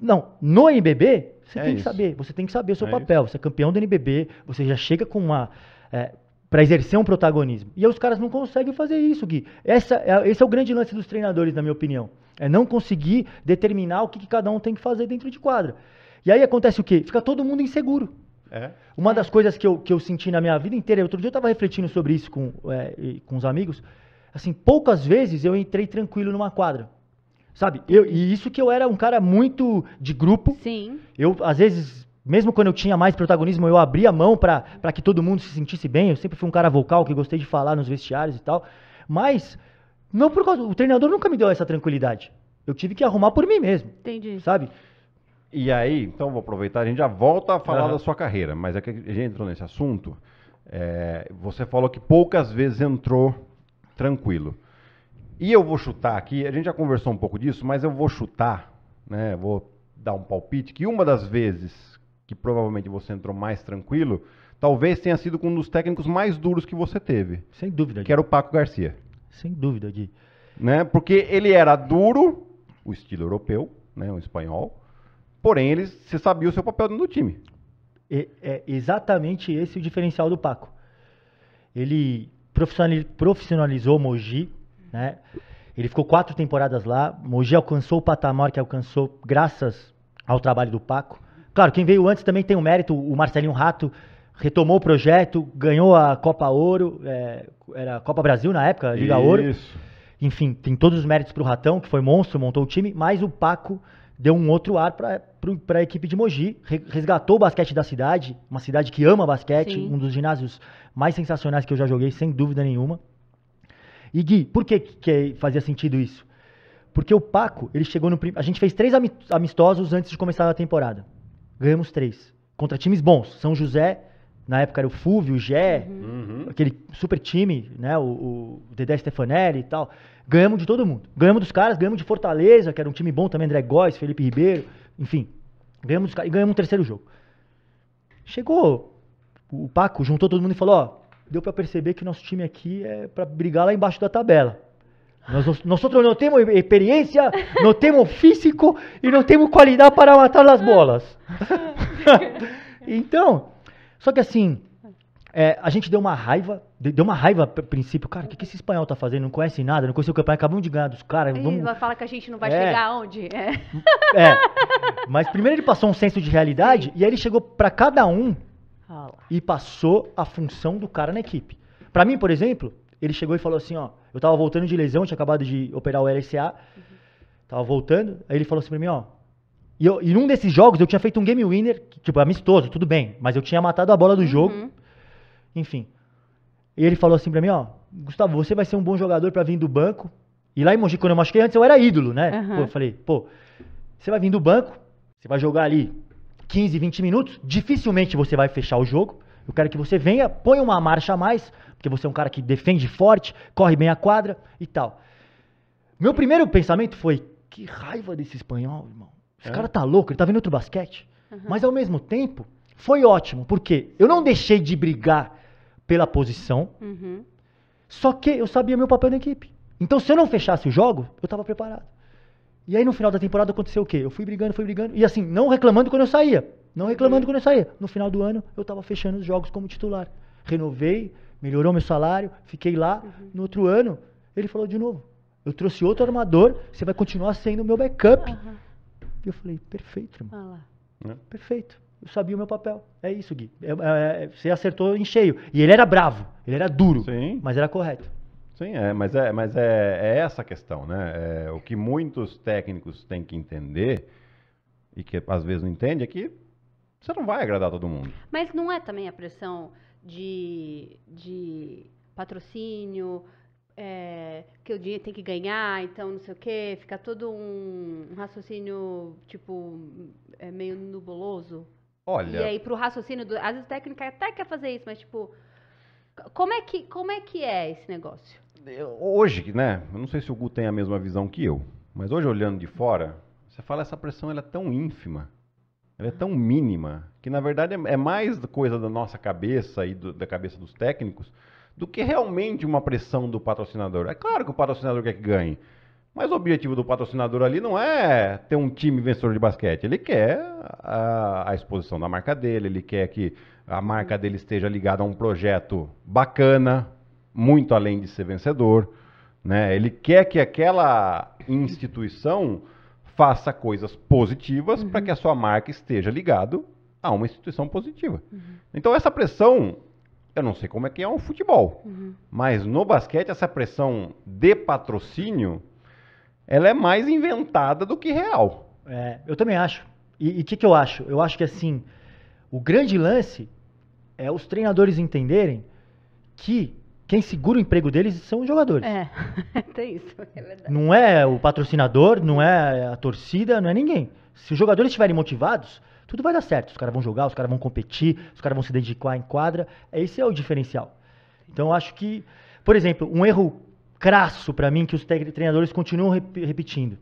Não, no NBB, você é tem isso. que saber. Você tem que saber o seu é papel. Isso. Você é campeão do NBB, você já chega com uma. É, para exercer um protagonismo. E aí os caras não conseguem fazer isso, Gui. Essa é, esse é o grande lance dos treinadores, na minha opinião. É não conseguir determinar o que, que cada um tem que fazer dentro de quadra. E aí acontece o quê? Fica todo mundo inseguro. É. Uma é. das coisas que eu, que eu senti na minha vida inteira, outro dia eu estava refletindo sobre isso com, é, com os amigos, assim, poucas vezes eu entrei tranquilo numa quadra. Sabe? Eu, e isso que eu era um cara muito de grupo. Sim. Eu, às vezes, mesmo quando eu tinha mais protagonismo, eu abria a mão para que todo mundo se sentisse bem. Eu sempre fui um cara vocal que gostei de falar nos vestiários e tal. Mas não por causa, o treinador nunca me deu essa tranquilidade. Eu tive que arrumar por mim mesmo. Entendi. Sabe? E aí, então vou aproveitar, a gente já volta a falar uhum. da sua carreira, mas é que a gente entrou nesse assunto. É, você falou que poucas vezes entrou tranquilo. E eu vou chutar aqui, a gente já conversou um pouco disso, mas eu vou chutar, né? Vou dar um palpite que uma das vezes que provavelmente você entrou mais tranquilo, talvez tenha sido com um dos técnicos mais duros que você teve. Sem dúvida. Que era o Paco Garcia. Sem dúvida, Gui. Né? Porque ele era duro, o estilo europeu, né? o espanhol, porém ele, você sabia o seu papel dentro do time. É, é exatamente esse o diferencial do Paco. Ele profissionalizou o Mogi, né? Ele ficou quatro temporadas lá. Mogi alcançou o patamar que alcançou graças ao trabalho do Paco. Claro, quem veio antes também tem o um mérito. O Marcelinho Rato retomou o projeto, ganhou a Copa Ouro, é, era a Copa Brasil na época, Liga Isso. Ouro. Enfim, tem todos os méritos para o Ratão, que foi monstro, montou o time, mas o Paco deu um outro ar para a equipe de Mogi, resgatou o basquete da cidade, uma cidade que ama basquete, Sim. um dos ginásios mais sensacionais que eu já joguei, sem dúvida nenhuma. E Gui, por que, que fazia sentido isso? Porque o Paco, ele chegou no. A gente fez três amistosos antes de começar a temporada. Ganhamos três. Contra times bons. São José, na época era o Fúvio, o Gé, uhum. uhum. aquele super time, né? O, o Dedé Stefanelli e tal. Ganhamos de todo mundo. Ganhamos dos caras, ganhamos de Fortaleza, que era um time bom também, André Góes, Felipe Ribeiro, enfim. Ganhamos dos caras e ganhamos um terceiro jogo. Chegou o Paco, juntou todo mundo e falou: ó, deu para perceber que nosso time aqui é para brigar lá embaixo da tabela. Nós, nós não temos experiência, não temos físico e não temos qualidade para matar as bolas. então, só que assim, é, a gente deu uma raiva, deu uma raiva a princípio, cara, o que, que esse espanhol tá fazendo? Não conhece nada, não conhece o campeonato, acabamos de ganhar dos caras. Vamos... Vai falar que a gente não vai é. chegar aonde? É. é. Mas primeiro ele passou um senso de realidade Sim. e aí ele chegou para cada um e passou a função do cara na equipe. Para mim, por exemplo, ele chegou e falou assim, ó, eu tava voltando de lesão, tinha acabado de operar o LSA, uhum. tava voltando, aí ele falou assim pra mim, ó, e, eu, e num desses jogos eu tinha feito um game winner, tipo, amistoso, tudo bem, mas eu tinha matado a bola do uhum. jogo, enfim. E ele falou assim pra mim, ó, Gustavo, você vai ser um bom jogador para vir do banco, e lá em Mogi, quando eu machuquei antes, eu era ídolo, né? Uhum. Pô, eu falei, pô, você vai vir do banco, você vai jogar ali 15, 20 minutos, dificilmente você vai fechar o jogo. Eu quero que você venha, ponha uma marcha a mais, porque você é um cara que defende forte, corre bem a quadra e tal. Meu primeiro pensamento foi: que raiva desse espanhol, irmão. Esse é? cara tá louco, ele tá vendo outro basquete. Uhum. Mas ao mesmo tempo, foi ótimo, porque eu não deixei de brigar pela posição, uhum. só que eu sabia meu papel na equipe. Então, se eu não fechasse o jogo, eu estava preparado. E aí no final da temporada aconteceu o quê? Eu fui brigando, fui brigando. E assim, não reclamando quando eu saía. Não reclamando quando eu saía. No final do ano, eu tava fechando os jogos como titular. Renovei, melhorou meu salário, fiquei lá. Uhum. No outro ano, ele falou de novo. Eu trouxe outro armador, você vai continuar sendo o meu backup. Uhum. E eu falei, perfeito, irmão. Ah perfeito. Eu sabia o meu papel. É isso, Gui. É, é, é, você acertou em cheio. E ele era bravo, ele era duro, Sim. mas era correto. Sim, é, mas é, mas é, é essa a questão, né? É, o que muitos técnicos têm que entender e que às vezes não entende é que você não vai agradar todo mundo. Mas não é também a pressão de, de patrocínio, é, que o dinheiro tem que ganhar, então não sei o quê, fica todo um, um raciocínio, tipo, é, meio nubuloso. Olha. E aí, pro raciocínio, do, às vezes técnica até quer fazer isso, mas tipo. Como é, que, como é que é esse negócio? hoje, né? Eu não sei se o Gu tem a mesma visão que eu, mas hoje olhando de fora, você fala essa pressão ela é tão ínfima, ela é tão mínima, que na verdade é, é mais coisa da nossa cabeça e do, da cabeça dos técnicos do que realmente uma pressão do patrocinador. É claro que o patrocinador quer que ganhe, mas o objetivo do patrocinador ali não é ter um time vencedor de basquete. Ele quer a, a, exposição da marca dele, ele quer que a marca dele esteja ligada a um projeto bacana, muito além de ser vencedor. Né? Ele quer que aquela instituição faça coisas positivas uhum. para que a sua marca esteja ligado a uma instituição positiva. Uhum. Então essa pressão, eu não sei como é que é o futebol, uhum. mas no basquete essa pressão de patrocínio, ela é mais inventada do que real. É, eu também acho. E o que, que eu acho? Eu acho que assim, o grande lance é os treinadores entenderem que quem segura o emprego deles são os jogadores. É, tem isso, é verdade. Não é o patrocinador, não é a torcida, não é ninguém. Se os jogadores estiverem motivados, tudo vai dar certo. Os caras vão jogar, os caras vão competir, os caras vão se dedicar em quadra. Esse é o diferencial. Então, acho que, por exemplo, um erro crasso para mim que os treinadores continuam rep repetindo.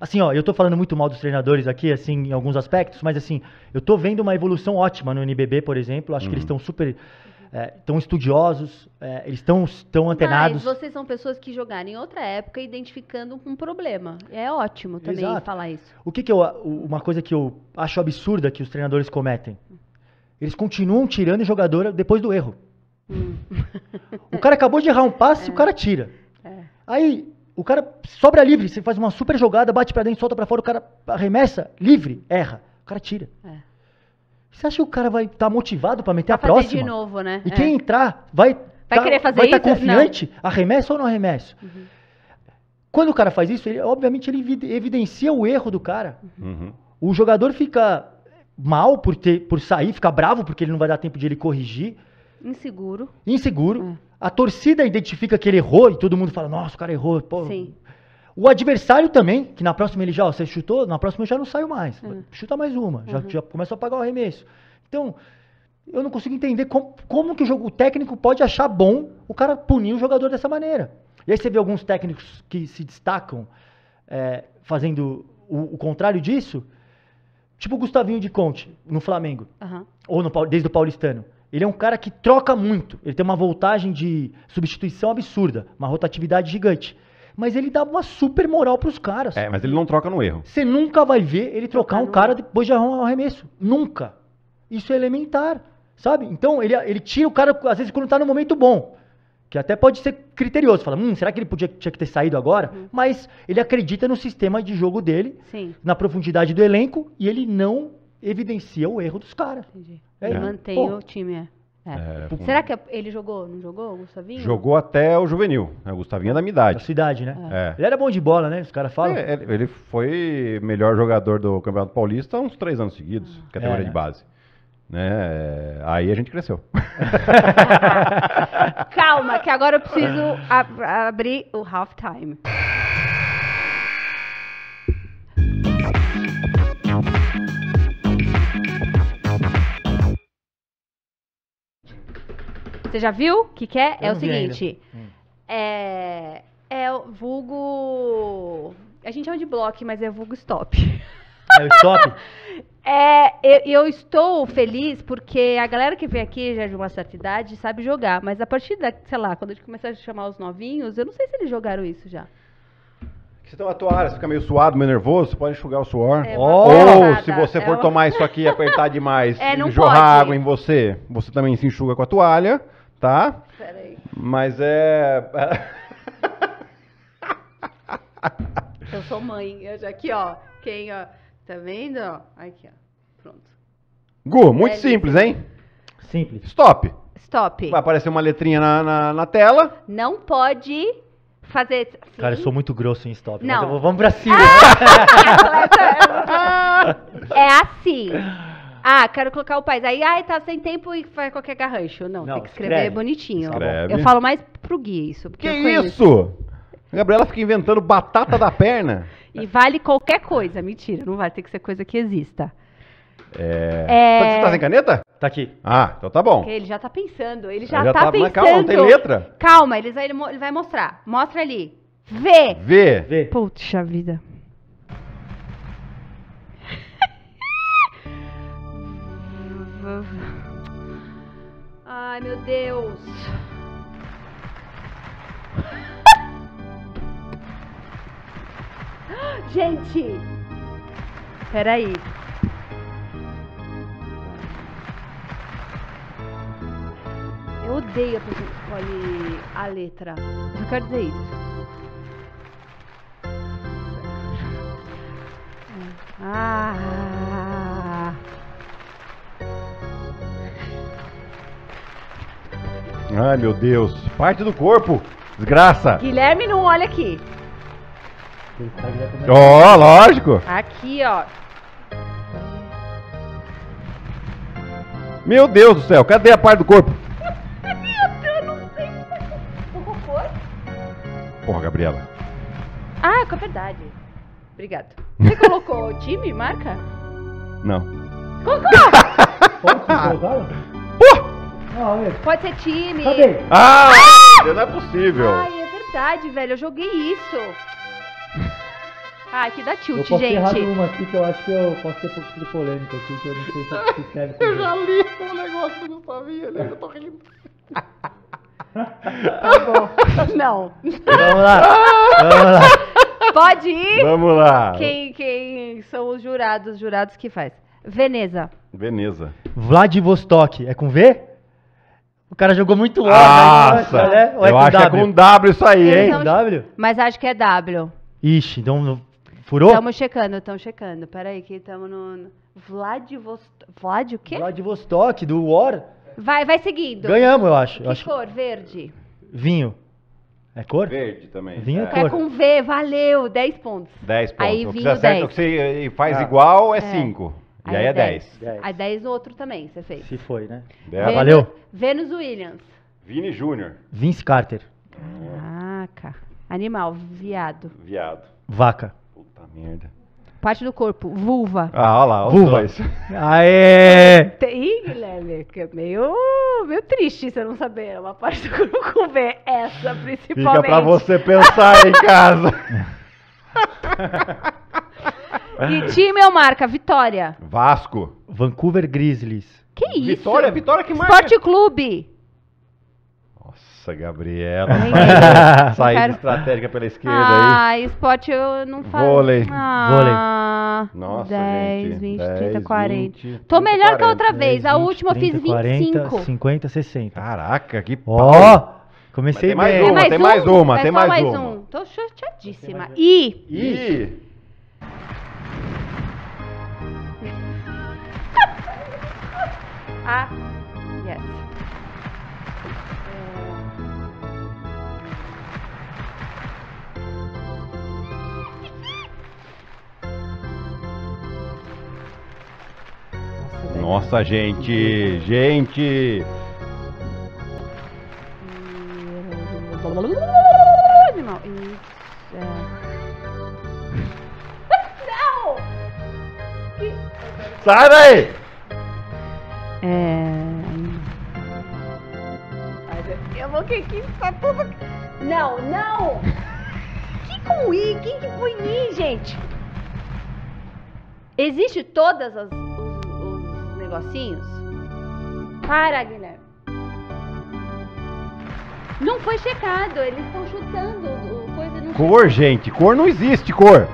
Assim, ó, eu tô falando muito mal dos treinadores aqui, assim, em alguns aspectos, mas assim, eu tô vendo uma evolução ótima no NBB, por exemplo. Acho uhum. que eles estão uhum. super estão é, estudiosos, é, eles estão tão antenados. Mas vocês são pessoas que jogaram em outra época identificando um problema. É ótimo também Exato. falar isso. O que, que eu, uma coisa que eu acho absurda que os treinadores cometem? Eles continuam tirando jogador depois do erro. Hum. O cara acabou de errar um passe, é. o cara tira. É. Aí o cara sobra livre, você faz uma super jogada, bate para dentro, solta para fora, o cara arremessa livre, erra, o cara tira. É. Você acha que o cara vai estar tá motivado para meter vai a fazer próxima? de novo, né? E é. quem entrar vai vai tá, querer fazer vai tá isso? Vai tá confiante? Não. Arremesso ou não arremesso? Uhum. Quando o cara faz isso, ele, obviamente ele evidencia o erro do cara. Uhum. uhum. O jogador fica mal por, ter, por sair, fica bravo porque ele não vai dar tempo de ele corrigir. Inseguro. Inseguro. Uhum. A torcida identifica que ele errou e todo mundo fala, nossa, o cara errou. Pô, Sim. O adversário também, que na próxima ele já, ó, você chutou, na próxima eu já não saio mais. Uhum. Chuta mais uma, já, uhum. já começa a pagar o arremesso. Então, eu não consigo entender como, como que o, jogo, o técnico pode achar bom o cara punir o jogador dessa maneira. E aí você vê alguns técnicos que se destacam é, fazendo o, o, contrário disso, tipo o Gustavinho de Conte, no Flamengo, uhum. ou no, desde o Paulistano. Ele é um cara que troca muito, ele tem uma voltagem de substituição absurda, uma rotatividade gigante. Mas ele dá uma super moral pros caras. É, mas ele não troca no erro. Você nunca vai ver ele trocar um cara depois de arrumar um arremesso. Nunca. Isso é elementar, sabe? Então ele, ele tira o cara, às vezes, quando tá no momento bom. Que até pode ser criterioso, fala, hum, será que ele podia, tinha que ter saído agora? Uhum. Mas ele acredita no sistema de jogo dele, Sim. na profundidade do elenco, e ele não evidencia o erro dos caras. Entendi. ele é é. Mantém Pô, o time, é. É. é. Será que é, ele jogou? Não jogou Gustavinho? Jogou até o juvenil. Né? O Gustavinho é da minha idade. Da né? É. é. Ele era bom de bola, né? Os caras falam. ele foi melhor jogador do Campeonato Paulista uns três anos seguidos, ah. categoria de base. Né? Aí a gente cresceu. Calma, que agora eu preciso ab abrir o halftime. time. Você já viu? O que, que é? Eu é o seguinte. Hum. É. É o vulgo. A gente chama de bloco, mas é vulgo stop. É o stop? é, eu, eu, estou feliz porque a galera que vem aqui já é de uma certa idade sabe jogar, mas a partir da, sei lá, quando a gente começar a chamar os novinhos, eu não sei se eles jogaram isso já. Você toma a toalha, você fica meio suado, meio nervoso, você pode enxugar o suor. É Ou é se você for é uma... tomar isso aqui e apertar demais é, e jorrar pode. água em você, você também se enxuga com a toalha. Tá? Peraí. Mas é, é. eu sou mãe. Eu já, aqui, ó. Quem, ó. Tá vendo? ó? Aqui, ó. Pronto. Gu, muito É simples, hein? Simples. Stop. Stop. Vai aparecer uma letrinha na, na, na tela. Não pode fazer. assim. Cara, eu sou muito grosso em stop. mas Não. eu vou- vamos pra cima. Ah! é assim. É assim. Ah, quero colocar o país. Aí, ai, tá sem tempo e faz qualquer garrancho. Não, Não, tem que escrever escreve. bonitinho. Escreve. Eu falo mais pro Gui isso. Porque Que eu isso? A Gabriela fica inventando batata da perna. E vale qualquer coisa. Mentira, não vale. Tem que ser coisa que exista. É. Você é. tá sem caneta? Tá aqui. Ah, então tá bom. Porque ele já tá pensando. Ele já, tá, pensando. Tá- calma, não tem letra. Calma, ele vai, ele vai mostrar. Mostra ali. Vê. Vê. Vê. Puxa vida. Ai, meu Deus. Gente, peraí. Eu odeio a pessoa que escolhe a letra. Eu quero dizer isso. Ah. Ai, meu Deus. Parte do corpo. Desgraça. Guilherme não olha aqui. Ó, oh, lógico. Aqui, ó. Meu Deus do céu, cadê a parte do corpo? eu não sei. Tá o cocô? Porra, Gabriela. Ah, a verdade. Obrigado. Você colocou o time, marca? Não. Cocô! Pouco, Pode ser time. Cadê? Tá ah! ah! Não é possível. Ai, é verdade, velho. Eu joguei isso. Ah, que dá tilt, eu posso gente. Eu errado uma aqui que eu acho que eu posso ter um pouco de polêmica aqui, que eu não sei se escreve Eu já li o um negócio não sabia, né? Eu tô tá rindo. tá bom. Não. Vamos lá. Vamos lá. Pode ir? Vamos lá. Quem, quem são os jurados, os jurados que faz? Veneza. Veneza. Vladivostok. É com V? O cara jogou muito O, Nossa, né? né? eu acho que é com W isso aí, Eles hein? W? Mas acho que é W. Ixi, então furou? Estamos checando, estamos checando. Peraí, que estamos no. Vladivostok. Vlad o quê? Vladivostok, do War. Vai, vai seguindo. Ganhamos, eu acho. eu Que acho. cor? Verde. Vinho. É cor? Verde também. Vinho é É cor. É com V, valeu, 10 pontos. 10 pontos. Aí, o que vinho, você acerta, o é que você eh, faz Ah. igual é 5. É. E aí, é 10. Aí 10 é no outro também, você fez. Se foi, né? Vênus, Valeu. Venus Williams. Vini Jr. Vince Carter. Caraca. Animal, viado. Viado. Vaca. Puta merda. Parte do corpo, vulva. Ah, olha lá, vulva. Dois. Aê! Ih, Guilherme, que é meio, meio triste você não saber. Uma parte do corpo com V, essa principalmente. Fica pra você pensar em casa. Que time ou marca? Vitória. Vasco. Vancouver Grizzlies. Que isso? Vitória, Vitória que marca. Esporte Clube. Nossa, Gabriela. Saída quero... estratégica pela esquerda aí. Ah, esporte eu não faço. Vôlei. Ah, Vôlei. Nossa, 10, 20, 10, 30, 40. 20, Tô melhor 40. que a outra vez. 20, a última 30, eu fiz 25. 40, 50, 60. Caraca, que Ó, oh, comecei tem mais Uma, tem mais, tem mais uma, tem mais, uma. Tô chateadíssima. E... E... Ah, yes. Nossa, gente, gente. Animal. Isso. Não! Sai daí! É... Eu vou que que tá tudo... Não, não! que com i? Quem que põe i, gente? Existe todas as, os, os negocinhos? Para, Guilherme. Não foi checado, eles estão chutando coisa... Não cor, gente, cor não existe, cor.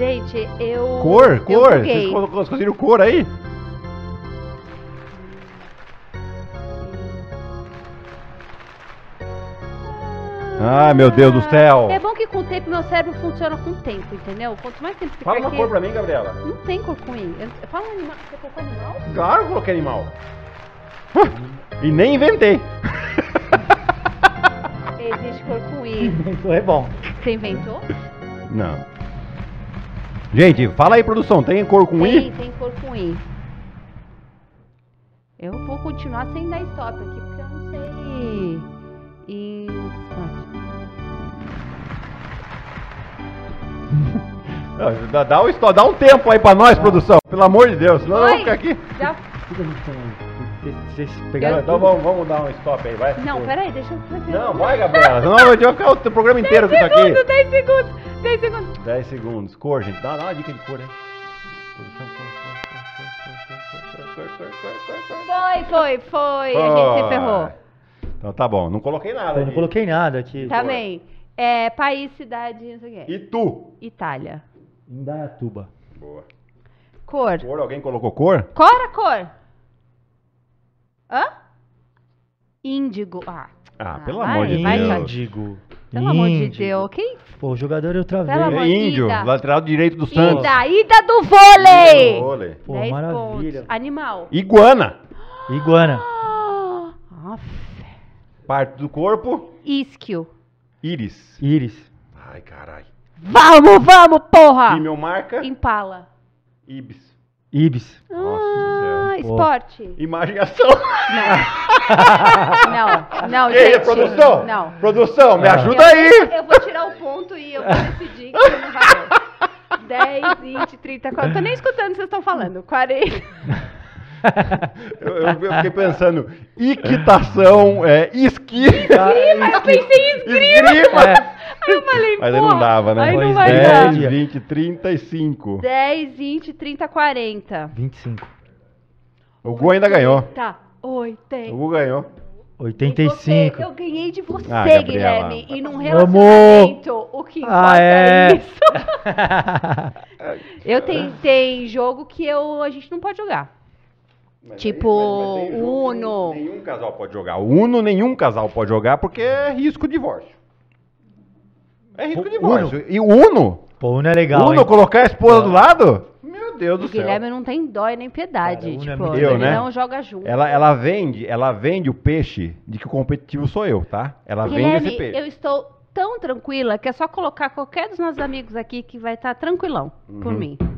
Gente, eu. Cor? Eu cor? Buguei. Vocês conseguiram cor aí? Ah, meu Deus do céu! É bom que com o tempo meu cérebro funciona com o tempo, entendeu? Quanto mais tempo Fala uma aqui, cor pra mim, Gabriela. Não tem cor com Fala um animal. Você colocou animal? Claro que coloquei animal. E nem inventei. Existe cor com I. Isso é bom. Você inventou? Não. Gente, fala aí, produção, tem cor com tem, I? Tem cor com I. Eu vou continuar sem dar stop aqui, porque eu não sei. E. Dá, dá, um, dá um tempo aí pra nós, tá. produção. Pelo amor de Deus, senão eu vou ficar aqui. Já... Vocês, pegaram. Então vamos, vamos dar um stop aí, vai. Não, peraí, deixa eu fazer. Não, vai, Gabriela. Senão eu vou ficar o programa inteiro com isso aqui. 10 segundos, 10 segundos. 10 segundos. Cor, gente. Dá, dá uma dica de cor, hein? Foi, foi, foi. A gente se ferrou. Então tá bom. Não coloquei nada. Eu não coloquei nada aqui. Também. É, país, cidade, não sei o quê. Itu. Itália. Indaiatuba. Boa. Cor. Cor, alguém colocou cor? Cor cor. Hã? Índigo. Ah, ah, ah pelo vai, amor de vai, Deus. Índigo. Pelo amor de Deus. Quem? Pô, jogador é outra vez. é índio, ida. lateral direito do Santos. Ida, ida do vôlei. Ida do vôlei. Pô, Dez maravilha. Pontos. Animal. Iguana. Iguana. Ah, Parte do corpo. Isquio. Íris. Íris. Ai, caralho. Vamos, vamos, porra! E meu marca? Impala. Ibis. Ibis. Nossa, ah esporte. Imagem e ação. Não. Não, não, Ei, gente. produção? Não. Produção, me ah. ajuda eu, aí. Eu vou tirar o ponto e eu vou decidir que não vai. 10, 20, 30, 40. Tô nem escutando o que vocês estão falando. 40. eu, eu, fiquei pensando, Iquitação, é, esqui. Esgrima, eu pensei em esgrima. esgrima. É. Aí eu falei, Mas aí não dava, né? Aí não 10, vai 10, é. dar. 20, 35. 10, 20, 30, 40. 25. O Gu ainda ganhou. Tá, 80. O Gu ganhou. 85. Você, eu ganhei de você, ah, Guilherme. E num relacionamento, Amor. o que ah, importa ah, é. é isso. eu tenho, tem jogo que eu, a gente não pode jogar. Mas tipo, aí, mas, mas Uno. Nenhum, nenhum casal pode jogar. Uno, nenhum casal pode jogar porque é risco de divórcio. É risco de divórcio. Uno. E Uno? Pô, Uno é legal. Uno, hein? colocar a esposa ah. do lado? Deus do céu. Guilherme não tem dó e nem piedade. Cara, tipo, ele né? não joga junto. Ela, ela, vende, ela vende o peixe de que o competitivo sou eu, tá? Ela Guilherme, vende esse peixe. Eu estou tão tranquila que é só colocar qualquer dos nossos amigos aqui que vai estar tá tranquilão uhum. por mim.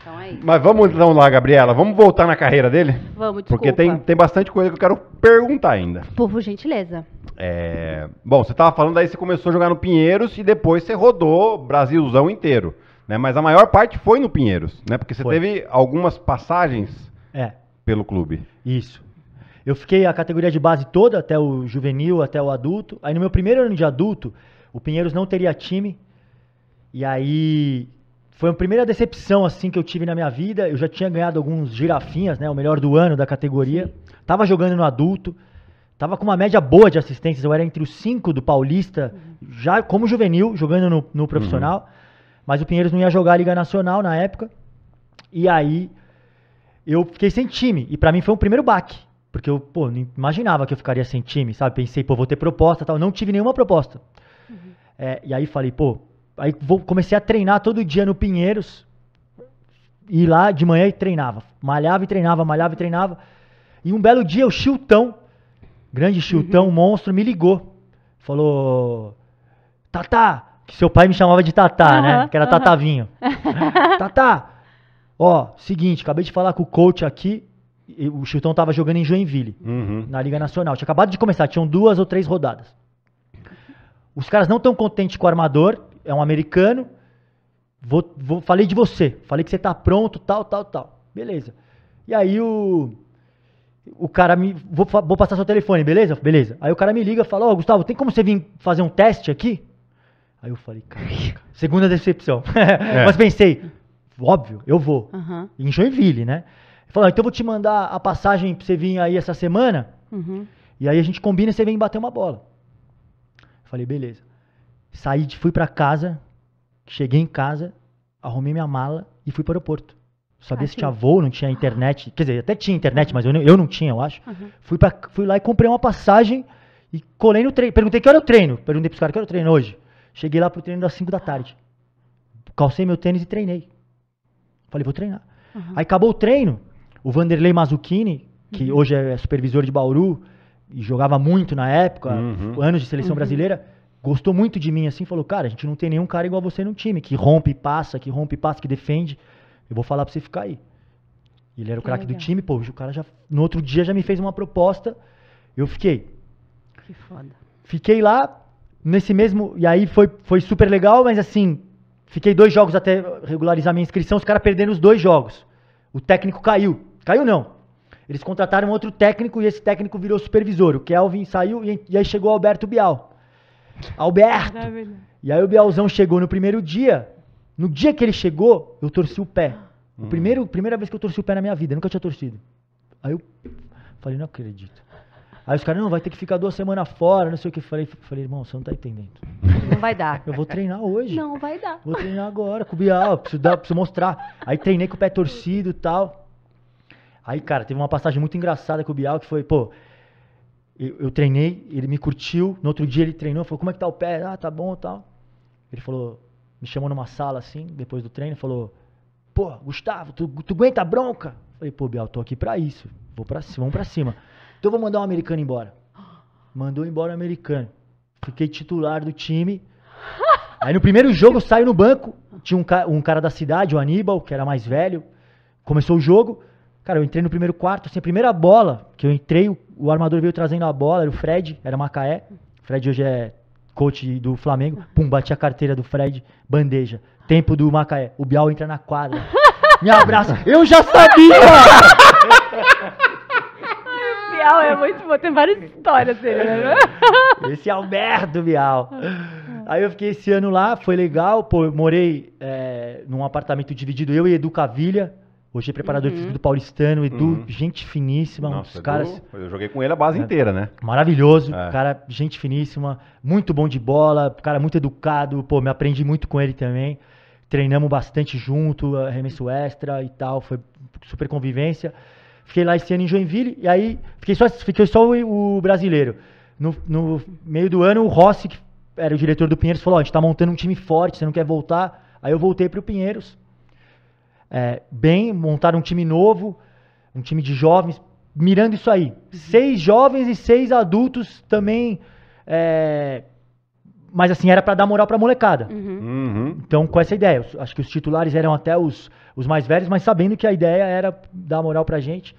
então é isso. Mas vamos então lá, Gabriela, vamos voltar na carreira dele? Vamos, desculpa. Porque tem, tem bastante coisa que eu quero perguntar ainda. Por gentileza. É... Bom, você estava falando aí, você começou a jogar no Pinheiros e depois você rodou Brasilzão inteiro. Né? Mas a maior parte foi no Pinheiros, né? Porque você foi. teve algumas passagens é. pelo clube. Isso. Eu fiquei a categoria de base toda, até o juvenil, até o adulto. Aí no meu primeiro ano de adulto, o Pinheiros não teria time. E aí foi a primeira decepção assim que eu tive na minha vida. Eu já tinha ganhado alguns girafinhas, né? O melhor do ano da categoria. Tava jogando no adulto. Tava com uma média boa de assistências. Eu era entre os cinco do Paulista, uhum. já como juvenil, jogando no, no uhum. profissional. Uhum. Mas o Pinheiros não ia jogar a Liga Nacional na época. E aí eu fiquei sem time. E para mim foi um primeiro baque. Porque eu, pô, não imaginava que eu ficaria sem time, sabe? Pensei, pô, vou ter proposta tal. Não tive nenhuma proposta. Uhum. É, e aí falei, pô, aí vou, comecei a treinar todo dia no Pinheiros. E lá de manhã e treinava. Malhava e treinava, malhava e treinava. E um belo dia o Chiltão, grande Chiltão, uhum. monstro, me ligou. Falou: Tata, que seu pai me chamava de Tatá, uhum, né? Que era uhum. Tatavinho. tatá, ó, seguinte, acabei de falar com o coach aqui. o chutão tava jogando em Joinville, uhum. na Liga Nacional. Tinha acabado de começar, tinham duas ou três rodadas. Os caras não estão contentes com o armador, é um americano. Vou, vou, falei de você, falei que você tá pronto, tal, tal, tal. Beleza. E aí o o cara me. Vou, vou passar seu telefone, beleza? Beleza. Aí o cara me liga e fala: Ó, oh, Gustavo, tem como você vir fazer um teste aqui? Aí eu falei, caraca. Segunda decepção. É. Mas pensei, óbvio, eu vou. Uhum. Em Joinville, né? Falou, ah, então eu vou te mandar a passagem pra você vir aí essa semana. Uhum. E aí a gente combina e você vem bater uma bola. falei, beleza. Saí, fui pra casa, cheguei em casa, arrumei minha mala e fui pro aeroporto. Sabia ah, se tinha voo, não tinha internet. Quer dizer, até tinha internet, mas eu não, eu não tinha, eu acho. Fui, pra, fui lá e comprei uma passagem e colei no treino. Perguntei que hora eu é treino. Perguntei pros caras que hora eu é treino hoje. Cheguei lá pro treino das 5 da tarde. Calcei meu tênis e treinei. Falei, vou treinar. Uhum. Aí acabou o treino, o Vanderlei Mazzucchini, que uhum. hoje é supervisor de Bauru, e jogava muito na época, uhum. anos de seleção uhum. brasileira, gostou muito de mim, assim, falou, cara, a gente não tem nenhum cara igual você no time, que rompe e passa, que rompe e passa, que defende. Eu vou falar pra você ficar aí. Ele era o craque do time, pô, o cara já, no outro dia já me fez uma proposta, eu fiquei. Que foda. Fiquei lá, nesse mesmo. E aí foi, foi super legal, mas assim, fiquei dois jogos até regularizar minha inscrição, os caras perderam os dois jogos. O técnico caiu. Caiu não. Eles contrataram outro técnico e esse técnico virou supervisor. O Kelvin saiu e, e aí chegou o Alberto Bial. Alberto! É e aí o Bialzão chegou no primeiro dia. No dia que ele chegou, eu torci o pé. Hum. primeiro, primeira vez que eu torci o pé na minha vida, nunca tinha torcido. Aí eu falei, não acredito. Aí os caras, não, vai ter que ficar duas semanas fora, não sei o que. Falei, falei irmão, você não tá entendendo. Não vai dar. Eu vou treinar hoje. Não vai dar. Vou treinar agora com o Bial, preciso, dar, preciso mostrar. Aí treinei com o pé torcido e tal. Aí, cara, teve uma passagem muito engraçada com o Bial, que foi, pô, eu, eu treinei, ele me curtiu, no outro dia ele treinou, falou, como é que tá o pé? Ah, tá bom e tal. Ele falou, me chamou numa sala assim, depois do treino, falou, pô, Gustavo, tu, tu aguenta a bronca? Falei, pô, Bial, tô aqui pra isso, vou pra, vamos pra cima. Então vou mandar o um americano embora. Mandou embora o americano. Fiquei titular do time. Aí no primeiro jogo eu saio no banco. Tinha um, ca um cara da cidade, o Aníbal, que era mais velho. Começou o jogo. Cara, eu entrei no primeiro quarto, assim, a primeira bola que eu entrei, o, o armador veio trazendo a bola, era o Fred, era Macaé. O Fred hoje é coach do Flamengo. Pum, bati a carteira do Fred, bandeja. Tempo do Macaé. O Bial entra na quadra. Me abraça. Eu já sabia! é muito bom, tem várias histórias dele, né? Esse Alberto Bial. Aí eu fiquei esse ano lá, foi legal, pô, eu morei é, num apartamento dividido, eu e Edu Cavilha, Hoje é preparador uhum. físico do Paulistano, Edu, uhum. gente finíssima, Nossa, uns caras. Edu, eu joguei com ele a base é, inteira, né? Maravilhoso, é. cara, gente finíssima, muito bom de bola, cara muito educado, pô, me aprendi muito com ele também. Treinamos bastante junto, arremesso extra e tal, foi super convivência. Fiquei lá esse ano em Joinville, e aí fiquei só, fiquei só o, o brasileiro. No, no, meio do ano, o Rossi, que era o diretor do Pinheiros, falou: a gente tá montando um time forte, você não quer voltar? Aí eu voltei pro Pinheiros. É, bem, montaram um time novo, um time de jovens, mirando isso aí. Uhum. Seis jovens e seis adultos também é, mas assim, era para dar moral pra molecada. Uhum. uhum. Então, com essa ideia. Acho que os titulares eram até os, os mais velhos, mas sabendo que a ideia era dar moral pra gente.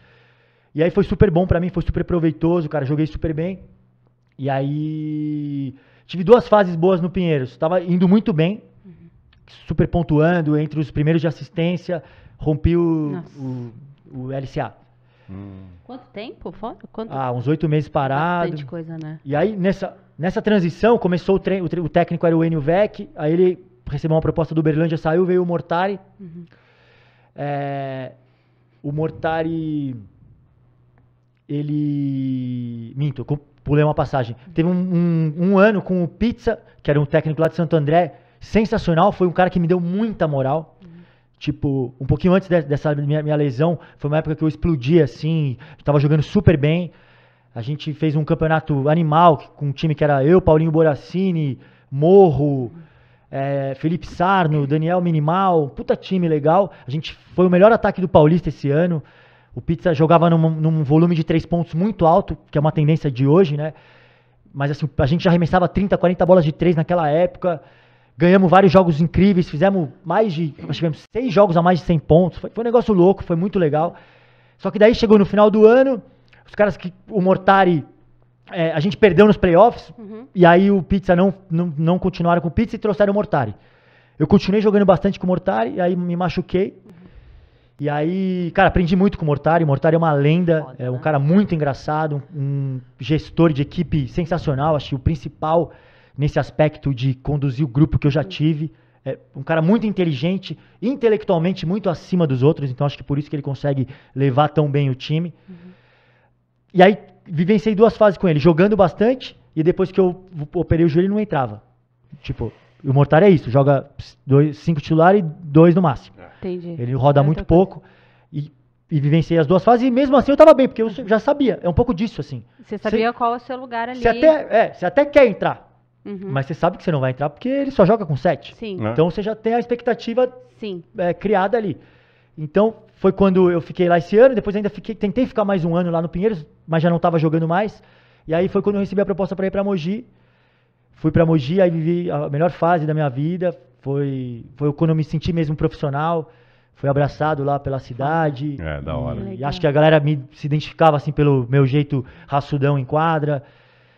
E aí foi super bom para mim, foi super proveitoso, cara. Joguei super bem. E aí. Tive duas fases boas no Pinheiros. Tava indo muito bem, uhum. super pontuando, entre os primeiros de assistência, rompi o, o, o, LCA. Hum. Quanto tempo? Quanto? Ah, uns oito meses parado. Bastante coisa, né? E aí, nessa, Nessa transição, começou o, treino, o, o técnico era o Enio Vec, aí ele recebeu uma proposta do Berlândia, saiu, veio o Mortari. Uhum. É, o Mortari, ele... Minto, pulei uma passagem. Teve um, um, um, ano com o Pizza, que era um técnico lá de Santo André, sensacional, foi um cara que me deu muita moral. Uhum. Tipo, um pouquinho antes de, dessa minha, minha lesão, foi uma época que eu explodia assim, estava jogando super bem. A gente fez um campeonato animal com um time que era eu, Paulinho Boracini, Morro, é, Felipe Sarno, Daniel Minimal. Puta time legal. A gente foi o melhor ataque do Paulista esse ano. O Pizza jogava num, num volume de três pontos muito alto, que é uma tendência de hoje, né? Mas assim, a gente já arremessava 30, 40 bolas de três naquela época. Ganhamos vários jogos incríveis, fizemos mais de. Nós tivemos seis jogos a mais de 100 pontos. Foi, foi um negócio louco, foi muito legal. Só que daí chegou no final do ano, os caras que o Mortari é, a gente perdeu nos playoffs uhum. e aí o Pizza não, não, não continuaram com o Pizza e trouxeram o Mortari. Eu continuei jogando bastante com o Mortari, aí me machuquei. Uhum. E aí, cara, aprendi muito com o Mortari. O Mortari é uma lenda, Foda, é um né? cara muito engraçado, um gestor de equipe sensacional. Acho que o principal nesse aspecto de conduzir o grupo que eu já uhum. tive. É um cara muito inteligente, intelectualmente muito acima dos outros, então acho que por isso que ele consegue levar tão bem o time. Uhum. E aí vivenciei duas fases com ele, jogando bastante e depois que eu operei o joelho ele não entrava. Tipo, o mortar é isso, joga dois, cinco titulares e dois no máximo. É. Entendi. Ele roda eu muito pouco. E e vivenciei as duas fases e mesmo assim eu tava bem, porque eu uhum. já sabia. É um pouco disso, assim. Você sabia cê, qual é o seu lugar ali. Você até, é, você até quer entrar. Uhum. Mas você sabe que você não vai entrar porque ele só joga com sete Sim. Né? Então você já tem a expectativa Sim. É, criada ali. Então foi quando eu fiquei lá esse ano, depois ainda fiquei, tentei ficar mais um ano lá no Pinheiros, mas já não estava jogando mais. E aí foi quando eu recebi a proposta para ir para Mogi. Fui para Mogi, aí vivi a melhor fase da minha vida. Foi, foi quando eu me senti mesmo profissional. Fui abraçado lá pela cidade. É, da hora. Hum, e, e acho que a galera me, se identificava assim pelo meu jeito raçudão em quadra.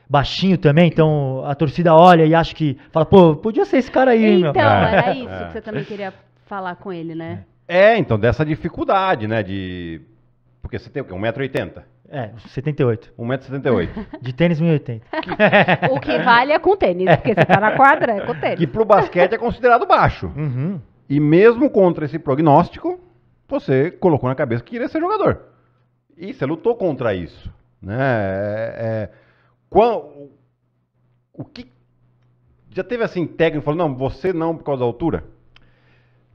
Baixinho também, então a torcida olha e acha que. Fala, pô, podia ser esse cara aí, então, meu. Então, é. era isso é. que você também queria falar com ele, né? É. É, então, dessa dificuldade, né? De. Porque você tem o quê? 1,80m? É, 78. 1,78m. De tênis, 1,80m. O que vale é com tênis, porque você tá na quadra, é com tênis. Que pro basquete é considerado baixo. Uhum. E mesmo contra esse prognóstico, você colocou na cabeça que queria ser jogador. E você lutou contra isso. Né? É, é, qual, o que. Já teve assim, técnico falando, não, você não por causa da altura?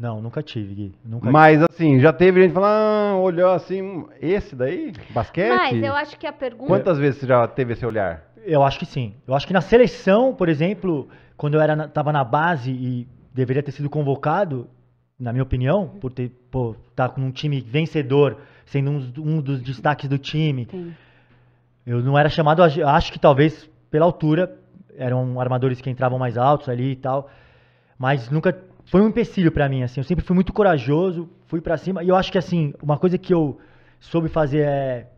Não, nunca tive, Gui. Nunca Mas tive. assim, já teve gente falando, ah, olhou assim, esse daí? Basquete? Mas eu acho que a pergunta. Quantas vezes você já teve esse olhar? Eu acho que sim. Eu acho que na seleção, por exemplo, quando eu era estava na, na base e deveria ter sido convocado, na minha opinião, por ter pô, tá com um time vencedor, sendo um, um dos destaques do time. Sim. Eu não era chamado, acho que talvez pela altura, eram armadores que entravam mais altos ali e tal, mas nunca foi um empecilho para mim, assim. Eu sempre fui muito corajoso, fui para cima. E eu acho que, assim, uma coisa que eu soube fazer é.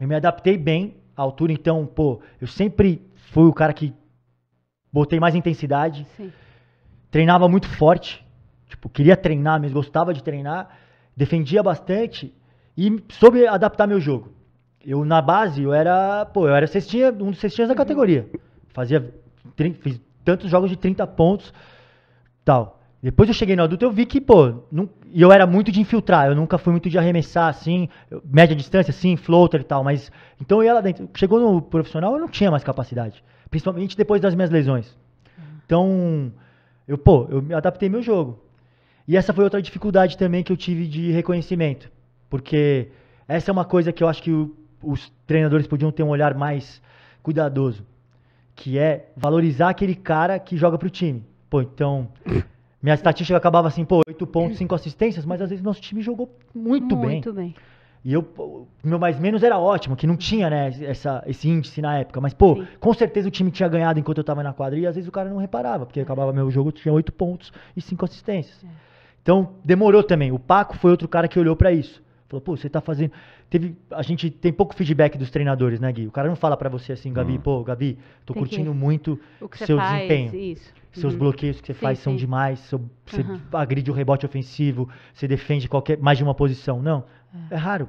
Eu me adaptei bem à altura, então, pô, eu sempre fui o cara que botei mais intensidade. Sim. Treinava muito forte. Tipo, queria treinar mesmo, gostava de treinar. Defendia bastante e soube adaptar meu jogo. Eu, na base, eu era, pô, eu era cestinha, um dos cestinhas da uhum. categoria. Fazia, fiz tantos jogos de 30 pontos, tal. Depois eu cheguei no adulto, eu vi que, pô, não, e eu era muito de infiltrar, eu nunca fui muito de arremessar, assim, média distância, assim, floater e tal, mas, então eu ia lá dentro, chegou no profissional, eu não tinha mais capacidade, principalmente depois das minhas lesões. Então, eu, pô, eu adaptei meu jogo. E essa foi outra dificuldade também que eu tive de reconhecimento, porque essa é uma coisa que eu acho que o, os treinadores podiam ter um olhar mais cuidadoso, que é valorizar aquele cara que joga pro time. Pô, então... Minha estatística acabava assim, pô, 5 assistências, mas às vezes nosso time jogou muito, muito bem. Muito bem. E eu, meu mais menos era ótimo, que não tinha, né, essa, esse índice na época. Mas, pô, Sim. com certeza o time tinha ganhado enquanto eu tava na quadra e às vezes o cara não reparava, porque acabava meu jogo, tinha oito pontos e cinco assistências. É. Então, demorou também. O Paco foi outro cara que olhou para isso. Falou, pô, você tá fazendo. Teve, a gente tem pouco feedback dos treinadores, né, Gui? O cara não fala para você assim, Gabi, hum. pô, Gabi, tô tem curtindo que... muito o seu desempenho. Isso seus uhum. bloqueios que você sim, faz são demais, seu, você uhum. agride o rebote ofensivo, você defende qualquer mais de uma posição. Não, é, é raro.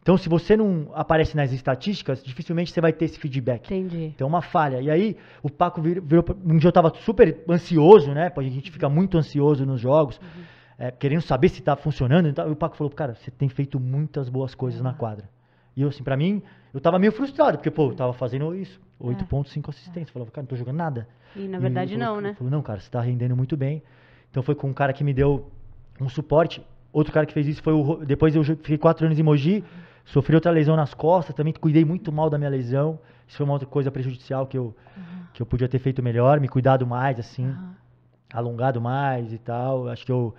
Então, se você não aparece nas estatísticas, dificilmente você vai ter esse feedback. Entendi. Então, é uma falha. E aí, o Paco virou. virou um dia eu estava super ansioso, né? A gente fica uhum. muito ansioso nos jogos, uhum. é, querendo saber se está funcionando. Então, o Paco falou: Cara, você tem feito muitas boas coisas na ah. quadra. E eu, assim, pra mim, eu tava meio frustrado, porque, pô, eu tava fazendo isso. 8.5 é. assistência. Eu falava, cara, não tô jogando nada. E na verdade e falou, não, né? Falou, não, cara, você tá rendendo muito bem. Então foi com um cara que me deu um suporte. Outro cara que fez isso foi o... Depois eu fiquei quatro anos em Mogi, sofri outra lesão nas costas, também cuidei muito mal da minha lesão. Isso foi uma outra coisa prejudicial que eu, uhum. que eu podia ter feito melhor, me cuidado mais, assim, uhum. alongado mais e tal. Acho que eu...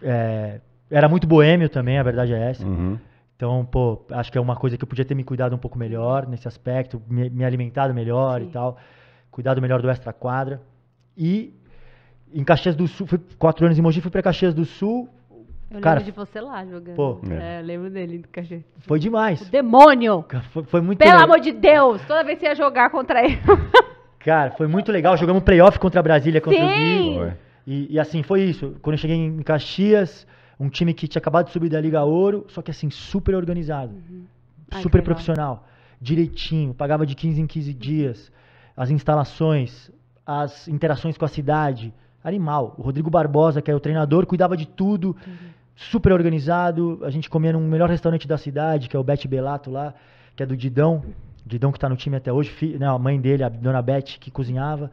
É, era muito boêmio também, a verdade é essa. Uhum. Então, pô, acho que é uma coisa que eu podia ter me cuidado um pouco melhor nesse aspecto, me, me alimentado melhor Sim. e tal, cuidado melhor do extra quadra. E em Caxias do Sul, fui quatro anos em Mogi, fui para Caxias do Sul. Eu cara, lembro de você lá jogando. Pô, é. é eu lembro dele do Caxias. Foi demais. O demônio! Foi, foi muito Pelo legal. amor de Deus! Toda vez que você ia jogar contra ele. Cara, foi muito legal. Jogamos playoff contra a Brasília, contra Sim. o Gui. E, e assim, foi isso. Quando eu cheguei em Caxias, um time que tinha acabado de subir da Liga Ouro, só que assim, super organizado. Uhum. Ai, super profissional. Direitinho, pagava de 15 em 15 dias. As instalações, as interações com a cidade. Animal. O Rodrigo Barbosa, que é o treinador, cuidava de tudo. Uhum. Super organizado. A gente comia no melhor restaurante da cidade, que é o Bete Belato lá, que é do Didão. Didão que está no time até hoje. Filho, né, a mãe dele, a dona Bete, que cozinhava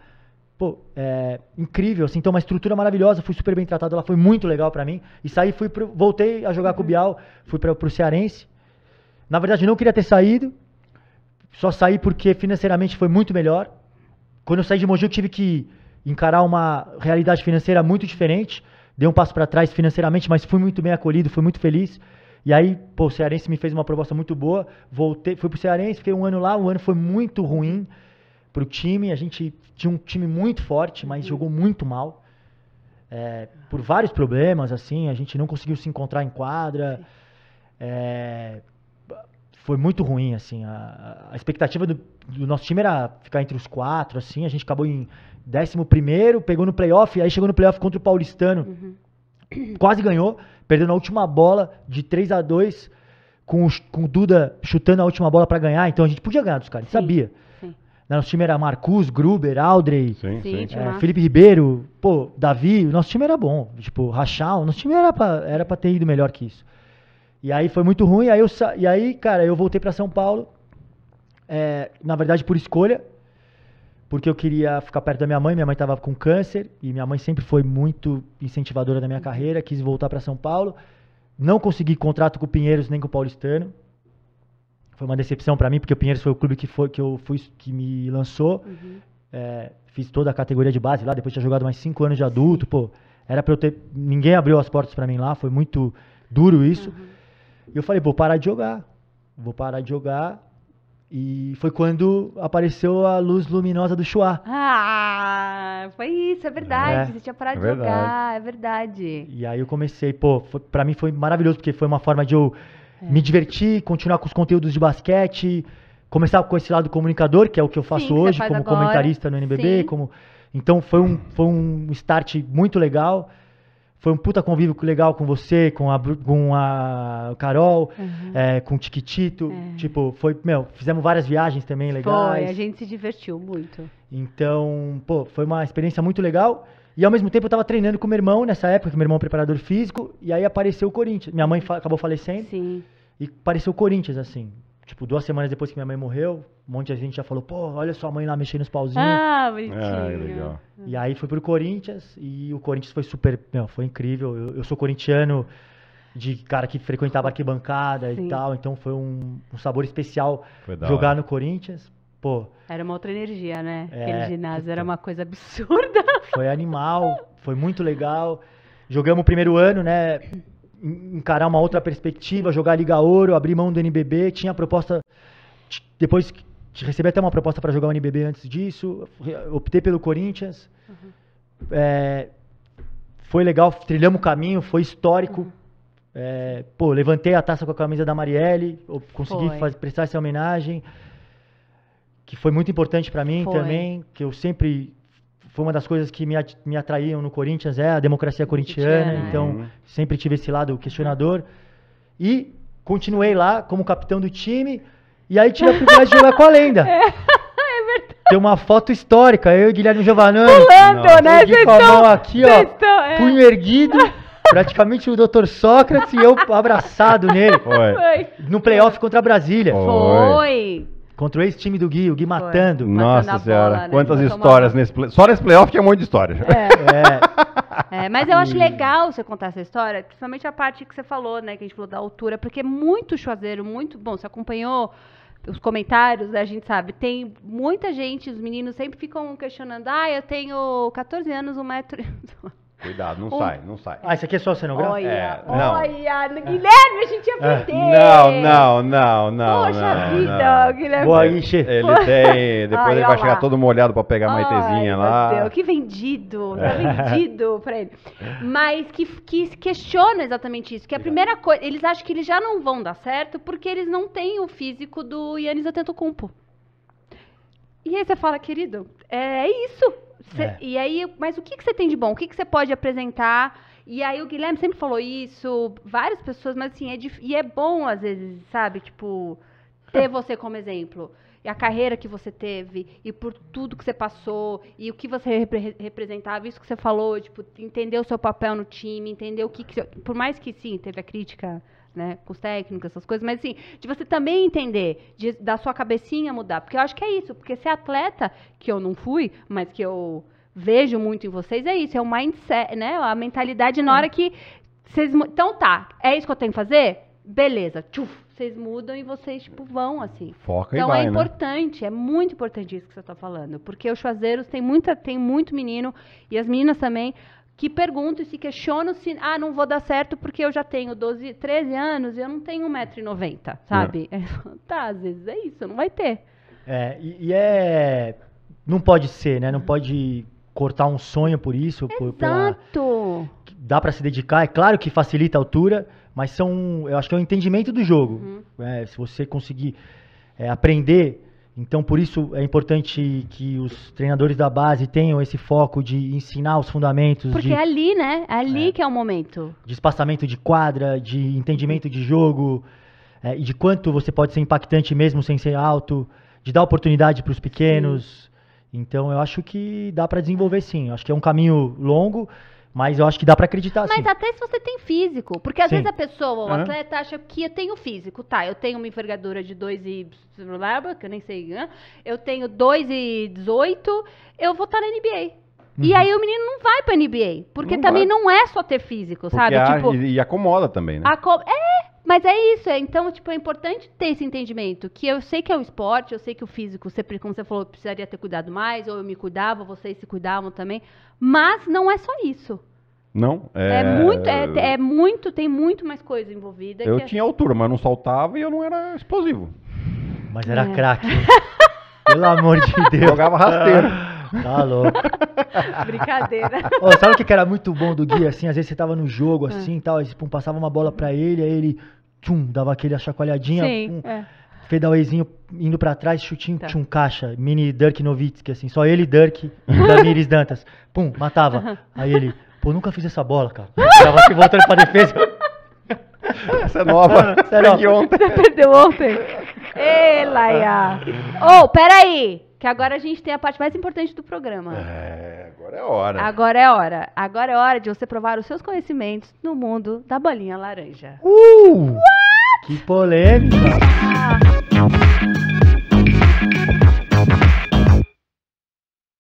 pô, é, incrível, assim, então uma estrutura maravilhosa, fui super bem tratado, ela foi muito legal para mim. E saí, fui pro, voltei a jogar com o uhum. Bial, fui para pro Cearense. Na verdade, não queria ter saído, só saí porque financeiramente foi muito melhor. Quando eu saí de Mogi, eu tive que encarar uma realidade financeira muito diferente. Dei um passo para trás financeiramente, mas fui muito bem acolhido, fui muito feliz. E aí, pô, o Cearense me fez uma proposta muito boa. Voltei, fui pro Cearense, fiquei um ano lá, um ano foi muito ruim para o time. A gente tinha um time muito forte, mas jogou muito mal. É, por vários problemas, assim, a gente não conseguiu se encontrar em quadra. É, foi muito ruim, assim. A, a expectativa do, do, nosso time era ficar entre os quatro, assim. A gente acabou em 11, pegou no playoff, aí chegou no playoff contra o Paulistano. Uhum. Quase ganhou, perdendo a última bola de 3 a 2 com o, com o Duda chutando a última bola para ganhar. Então a gente podia ganhar dos caras, sabia. Nosso time era Marcus, Gruber, Aldrey, sim, sim. Eh, é, Felipe Ribeiro, pô, Davi, o nosso time era bom. Tipo, Rachal, nosso time era pra, era pra ter ido melhor que isso. E aí foi muito ruim, aí eu, e aí, cara, eu voltei para São Paulo, é, na verdade por escolha, porque eu queria ficar perto da minha mãe, minha mãe estava com câncer, e minha mãe sempre foi muito incentivadora da minha uhum. carreira, quis voltar para São Paulo, não consegui contrato com o Pinheiros nem com o Paulistano, foi uma decepção para mim, porque o Pinheiros foi o clube que, foi, que, eu fui, que me lançou. Uhum. É, fiz toda a categoria de base lá, depois tinha jogado mais cinco anos de adulto, pô. Era para eu ter. Ninguém abriu as portas para mim lá, foi muito duro isso. Uhum. E eu falei, vou parar de jogar. Vou parar de jogar. E foi quando apareceu a luz luminosa do Chua. Ah, foi isso, é verdade. É, Você tinha parado é de jogar, é verdade. E aí eu comecei, pô, foi, pra mim foi maravilhoso, porque foi uma forma de eu é. me divertir, continuar com os conteúdos de basquete, começar com esse lado comunicador, que é o que eu faço Sim, hoje como agora. comentarista no NBB, como então foi um foi um start muito legal. Foi um puta convívio legal com você, com a, com a Carol, uhum. é, com o Tiquitito. É. Tipo, foi, meu, fizemos várias viagens também legais. Foi, a gente se divertiu muito. Então, pô, foi uma experiência muito legal. E ao mesmo tempo eu tava treinando com meu irmão nessa época, que meu irmão é preparador físico, e aí apareceu o Corinthians. Minha mãe fa acabou falecendo. Sim. E apareceu o Corinthians, assim. Tipo, duas semanas depois que minha mãe morreu, um monte de gente já falou, pô, olha sua mãe lá mexendo nos pauzinhos. Ah, bonitinho. Ah, é legal. E aí foi pro Corinthians, e o Corinthians foi super, meu, foi incrível. Eu, eu sou corintiano de cara que frequentava arquibancada Sim. e tal, então foi um, um sabor especial jogar hora. no Corinthians. Pô. Era uma outra energia, né? É, Aquele ginásio era uma coisa absurda. Foi animal, foi muito legal. Jogamos o primeiro ano, né? Encarar uma outra perspectiva, jogar Liga Ouro, abrir mão do NBB. Tinha proposta. Depois recebi até uma proposta para jogar o NBB antes disso. Optei pelo Corinthians. Uhum. É, foi legal, trilhamos o caminho, foi histórico. Uhum. É, pô, levantei a taça com a camisa da Marielle, consegui fazer, prestar essa homenagem que foi muito importante para mim foi. também, que eu sempre foi uma das coisas que me, me atraíam no Corinthians é a democracia corintiana, é. então sempre tive esse lado questionador e continuei lá como capitão do time e aí tive a privilégio de jogar com a lenda. É, é, verdade. Tem uma foto histórica, eu e Guilherme Giovanani. Pulando, né? Com a mão aqui, ó, estão, é. punho erguido. Praticamente o Dr. Sócrates e eu abraçado nele. Foi. No playoff contra a Brasília. Foi. Foi. Contra o ex-time do Gui, o Gui matando. Nossa matando senhora, bola, né? quantas histórias tomar... nesse play... Só nesse playoff tinha é um monte de história. É. é. é mas eu acho legal você contar essa história, principalmente a parte que você falou, né? Que a gente falou da altura, porque é muito chuazeiro, muito. Bom, você acompanhou os comentários, né, a gente sabe, tem muita gente, os meninos sempre ficam questionando, ah, eu tenho 14 anos, 1 metro. Cuidado, não Um- sai, não sai. Ah, isso aqui é só cenografia. Olha, É, não. olha, Guilherme, a gente ia perder. Não, não, não, não. Poxa não, vida, não. Guilherme. Boa aí Ele tem. Depois Ai, ele vai ó chegar todo molhado pra pegar a maitezinha lá. meu lá. Deus, que vendido, tá é. vendido pra ele. Mas que, que questiona exatamente isso, que a primeira coisa, eles acham que eles já não vão dar certo porque eles não têm o físico do Yannis Cumpo. E aí você fala, querido, é isso. Cê, é. E aí, mas o que, que você tem de bom? O que, que você pode apresentar? E aí o Guilherme sempre falou isso, várias pessoas, mas assim, é dif... e é bom às vezes, sabe? Tipo, ter você como exemplo. E a carreira que você teve, e por tudo que você passou, e o que você repre representava, isso que você falou, tipo, entender o seu papel no time, entender o que, que. Por mais que sim, teve a crítica né, com os técnicos, essas coisas, mas assim, de você também entender, de, da sua cabecinha mudar, porque eu acho que é isso, porque ser atleta, que eu não fui, mas que eu vejo muito em vocês, é isso, é o mindset, né, a mentalidade na hora que vocês, então tá, é isso que eu tenho que fazer? Beleza, tchuf, vocês mudam e vocês, tipo, vão, assim. Foca então, e vai, é né? importante, né? é muito importante isso que você está falando. Porque os chuveiros tem muita, tem muito menino, e as meninas também, que perguntam e se questionam se, ah, não vou dar certo porque eu já tenho 12, 13 anos e eu não tenho 1,90m, é. sabe? É. tá, às vezes é isso, não vai ter. É, e, e, é. Não pode ser, né? Não uhum. pode cortar um sonho por isso. Exato! Por, pela, dá para se dedicar, é claro que facilita a altura, mas são. Eu acho que é o um entendimento do jogo. Uhum. É, se você conseguir é, aprender então, por isso é importante que os treinadores da base tenham esse foco de ensinar os fundamentos. Porque de, é ali, né? É ali é, que é o momento. De espaçamento de quadra, de entendimento de jogo, é, e de quanto você pode ser impactante mesmo sem ser alto, de dar oportunidade para os pequenos. Sim. Então, eu acho que dá para desenvolver sim. Eu acho que é um caminho longo mas eu acho que dá para acreditar Mas sim. até se você tem físico. Porque às sim. vezes a pessoa, o uhum. atleta, acha que eu tenho físico. Tá, eu tenho uma envergadura de 2 e. que eu nem sei. Né? Eu tenho 2 e 18, eu vou estar tá na NBA. Uhum. E aí o menino não vai pra NBA. Porque não também vai. não é só ter físico, porque sabe? A, tipo, e, e, acomoda também, né? Aco é, mas é isso, é, então, tipo, é importante ter esse entendimento, que eu sei que é o esporte, eu sei que o físico, você, como você falou, precisaria ter cuidado mais, ou eu me cuidava, vocês se cuidavam também, mas não é só isso. Não, é... é muito, é, é, muito, tem muito mais coisa envolvida. Eu tinha a... altura, mas não saltava e eu não era explosivo. Mas era é. craque. Pelo amor de Deus. Jogava rasteiro. Tá louco. Brincadeira. sabe o que era muito bom do Gui, assim? Às vezes você tava no jogo, ah. assim, tal, e pum, passava uma bola pra ele, aí ele, tchum, dava aquele chacoalhadinha, Sim, pum, é. indo pra trás, chutinho, tá. tchum, caixa. Mini Dirk Nowitzki, assim. Só ele, Dirk e Dantas. Pum, matava. Aí ele, pô, nunca fiz essa bola, cara. Tava se voltando pra defesa. Essa é nova. Essa é nova. Perdi é ontem. Você perdeu ontem. Ei, Laia. Ô, oh, peraí. Que agora a gente tem a parte mais importante do programa. É, agora é hora. Agora é hora. Agora é hora de você provar os seus conhecimentos no mundo da bolinha laranja. Uh! What? Que polêmica!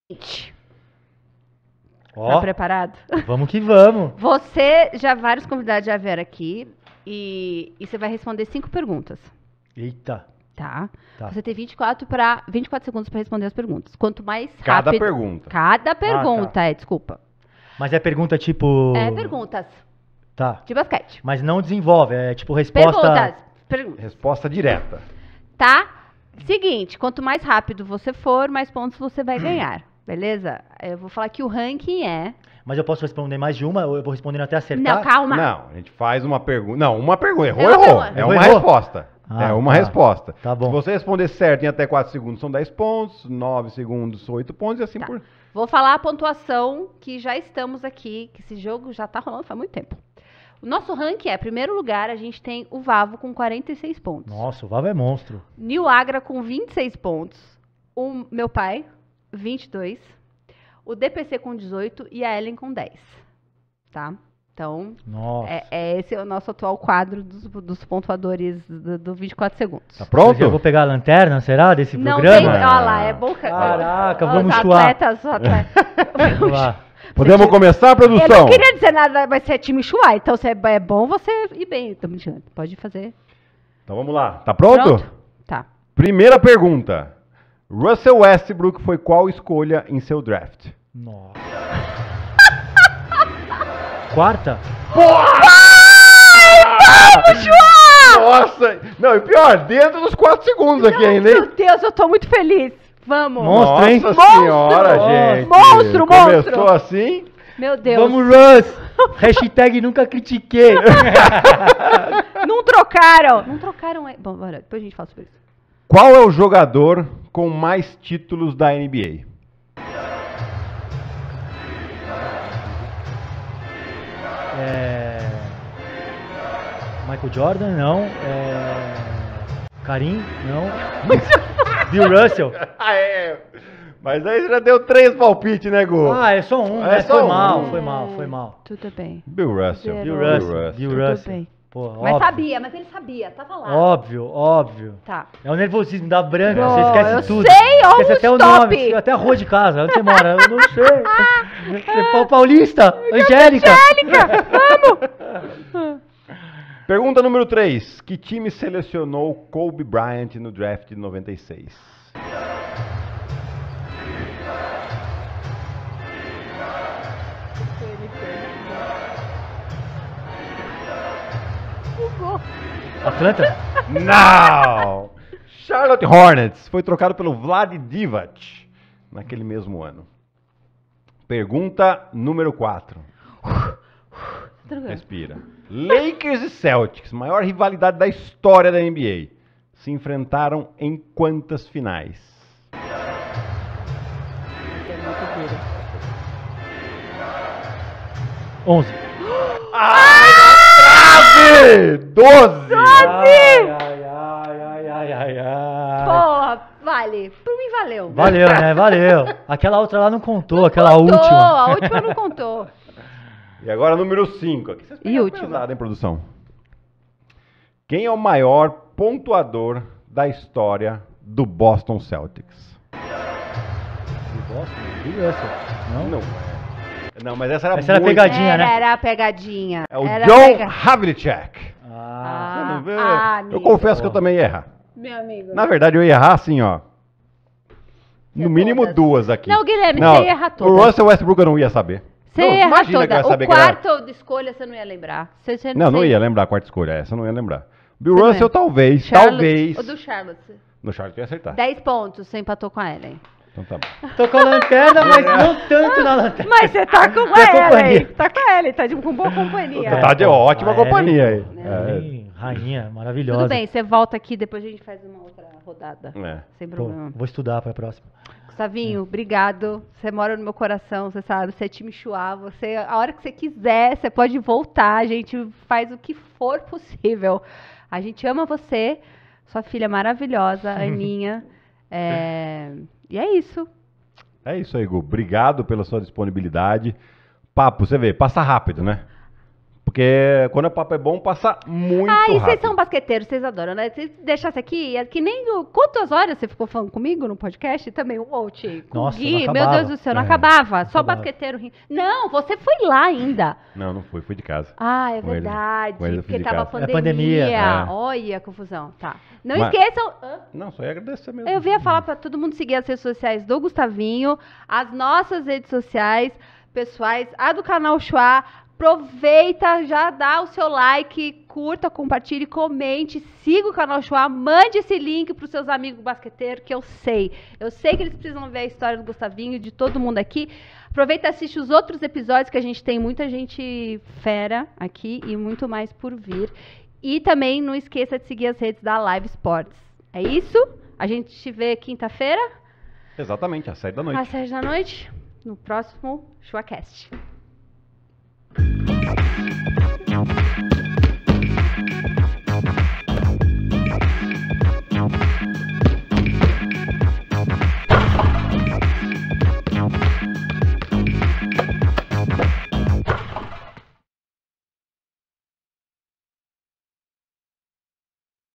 Gente. Oh, tá preparado? Vamos que vamos! Você, já vários convidados já vieram aqui e, e você vai responder cinco perguntas. Eita! Tá? tá? Você tem 24 para 24 segundos para responder as perguntas. Quanto mais rápido. Cada pergunta. Cada pergunta, ah, tá. é, desculpa. Mas é pergunta tipo É perguntas. Tá. De basquete. Mas não desenvolve, é tipo resposta Perguntas. perguntas. Resposta direta. Tá? Seguinte, quanto mais rápido você for, mais pontos você vai ganhar. Beleza? Eu vou falar que o ranking é. Mas eu posso responder mais de uma ou eu vou respondendo até acertar? Não, calma. Não, a gente faz uma pergunta. Não, uma pergunta. Errou, errou. errou. É uma errou. resposta. É ah, é uma tá. resposta. Tá bom. Se você responder certo em até 4 segundos, são 10 pontos, 9 segundos, 8 pontos e assim tá. por. Vou falar a pontuação que já estamos aqui, que esse jogo já está rolando faz muito tempo. O nosso ranking é, primeiro lugar, a gente tem o Vavo com 46 pontos. Nossa, o Vavo é monstro. New Agra com 26 pontos. O meu pai, 22. O DPC com 18 e a Ellen com 10. Tá? Então, é, é, esse é o nosso atual quadro dos, dos pontuadores do, do 24 segundos. Tá pronto? Eu vou pegar a lanterna, será, desse não programa? Não tem, olha lá, é bom... Caraca, ó, vamos chuar. Atletas, os atletas. vamos lá. Podemos começar, produção? Eu não queria dizer nada, mas você é time chuar, então se é, é bom você ir bem. Tô mentindo, pode fazer. Então vamos lá. Tá pronto? pronto? Tá. Primeira pergunta. Russell Westbrook foi qual escolha em seu draft? Nossa quarta? Porra! vamos, João! Nossa! Não, e pior, dentro dos 4 segundos aqui ainda, hein? Meu Deus, eu tô muito feliz. Vamos. Monstro, hein? Nossa senhora, gente. Monstro, monstro. Começou assim? Meu Deus. Vamos, Russ! Hashtag nunca critiquei. Não trocaram. Não trocaram. É. Bom, bora, depois a gente fala sobre isso. Qual é o jogador com mais títulos da NBA? Michael Jordan, não. É... Karim, não. Bill Russell. ah, é, é. Mas aí já deu três palpites, né, Gu? Ah, é só um. É, né? só foi um. mal, foi mal, foi mal. Tudo bem. Bill Russell. Bill Russell. Bill Russell. Pô, mas sabia, mas ele sabia, tava lá. Óbvio, óbvio. Tá. É o nervosismo da branca, oh, você esquece eu tudo. Sei, óbvio. esquece até stop. o nome, até a rua de casa, onde você mora. Eu não sei. É Paulista, Angélica. Angélica, vamos! Pergunta número 3. Que time selecionou Kobe Bryant no draft de 96? Atlanta? Não! Charlotte Hornets foi trocado pelo Vlad Divac naquele mesmo ano. Pergunta número 4. Respira. Lakers e Celtics, maior rivalidade da história da NBA. Se enfrentaram em quantas finais? Onze. Ai, trave! Doze! Doze! Ai, ai, ai, ai, ai, ai. Porra, vale. Por mim valeu. Valeu, né? Valeu. Aquela outra lá não contou, não aquela contou, última. A última não contou. E agora número 5. vocês e último. pesado, hein, produção? Quem é o maior pontuador da história do Boston Celtics? Do Boston? Não essa. Não? Não. Não, mas essa era Essa era muito... pegadinha, né? era, né? Era a pegadinha. É o era John pega... Havlicek. Ah, ah não Ah, eu confesso que eu também ia errar. Meu amigo. Na verdade, eu ia errar assim, ó. No mínimo duas aqui. Não, Guilherme, não, você ia errar todas. O Russell Westbrook eu não ia saber. Você não, erra toda. O quarto era... de escolha você não ia lembrar. Você, não, não, não ia lembrar a quarta escolha. Essa eu não ia lembrar. Bill você Russell, talvez, Charlotte, talvez. O do Charlotte. No Charlotte ia acertar. 10 pontos, você empatou com a Ellen. Então tá bom. Tô com a lanterna, mas não tanto na lanterna. Mas você tá com a Ellen. Tá com a Ellen, tá de, com boa companhia. Tá de ótima a companhia aí. é. é. Rainha, maravilhosa. Tudo bem, você volta aqui, depois a gente faz uma outra rodada. É. Sem problema. Pô, vou estudar pra próxima. Savinho, obrigado. Você mora no meu coração, você sabe. Você é time Chua, você a hora que você quiser, você pode voltar. A gente faz o que for possível. A gente ama você, sua filha maravilhosa, Aninha. É, e é isso. É isso aí, Gu. Obrigado pela sua disponibilidade. Papo, você vê, passa rápido, né? Porque quando o papo é bom, passa muito rápido. Ah, e vocês são basqueteiros, vocês adoram, né? Se deixasse aqui, é que nem o, quantas horas você ficou falando comigo no podcast, também o Out, Nossa, o Gui, meu Deus do céu, não é, acabava. Não só acabava. basqueteiro rindo. Não, você foi lá ainda. Não, não fui, fui de casa. Ah, é com verdade. ele porque tava é pandemia. É pandemia. É. Olha a confusão. Tá. Não Mas, esqueçam. Hã? Não, só ia agradecer mesmo. Eu ia falar hum. para todo mundo seguir as redes sociais do Gustavinho, as nossas redes sociais pessoais, a do canal Chua, Aproveita, já dá o seu like, curta, compartilhe, comente, siga o canal Chua, mande esse link para os seus amigos basqueteiros, que eu sei. Eu sei que eles precisam ver a história do Gustavinho, de todo mundo aqui. Aproveita e assiste os outros episódios, que a gente tem muita gente fera aqui e muito mais por vir. E também não esqueça de seguir as redes da Live Sports. É isso? A gente se vê quinta-feira? Exatamente, às sete da noite. Às sete da noite, no próximo Chuacast. Thank you.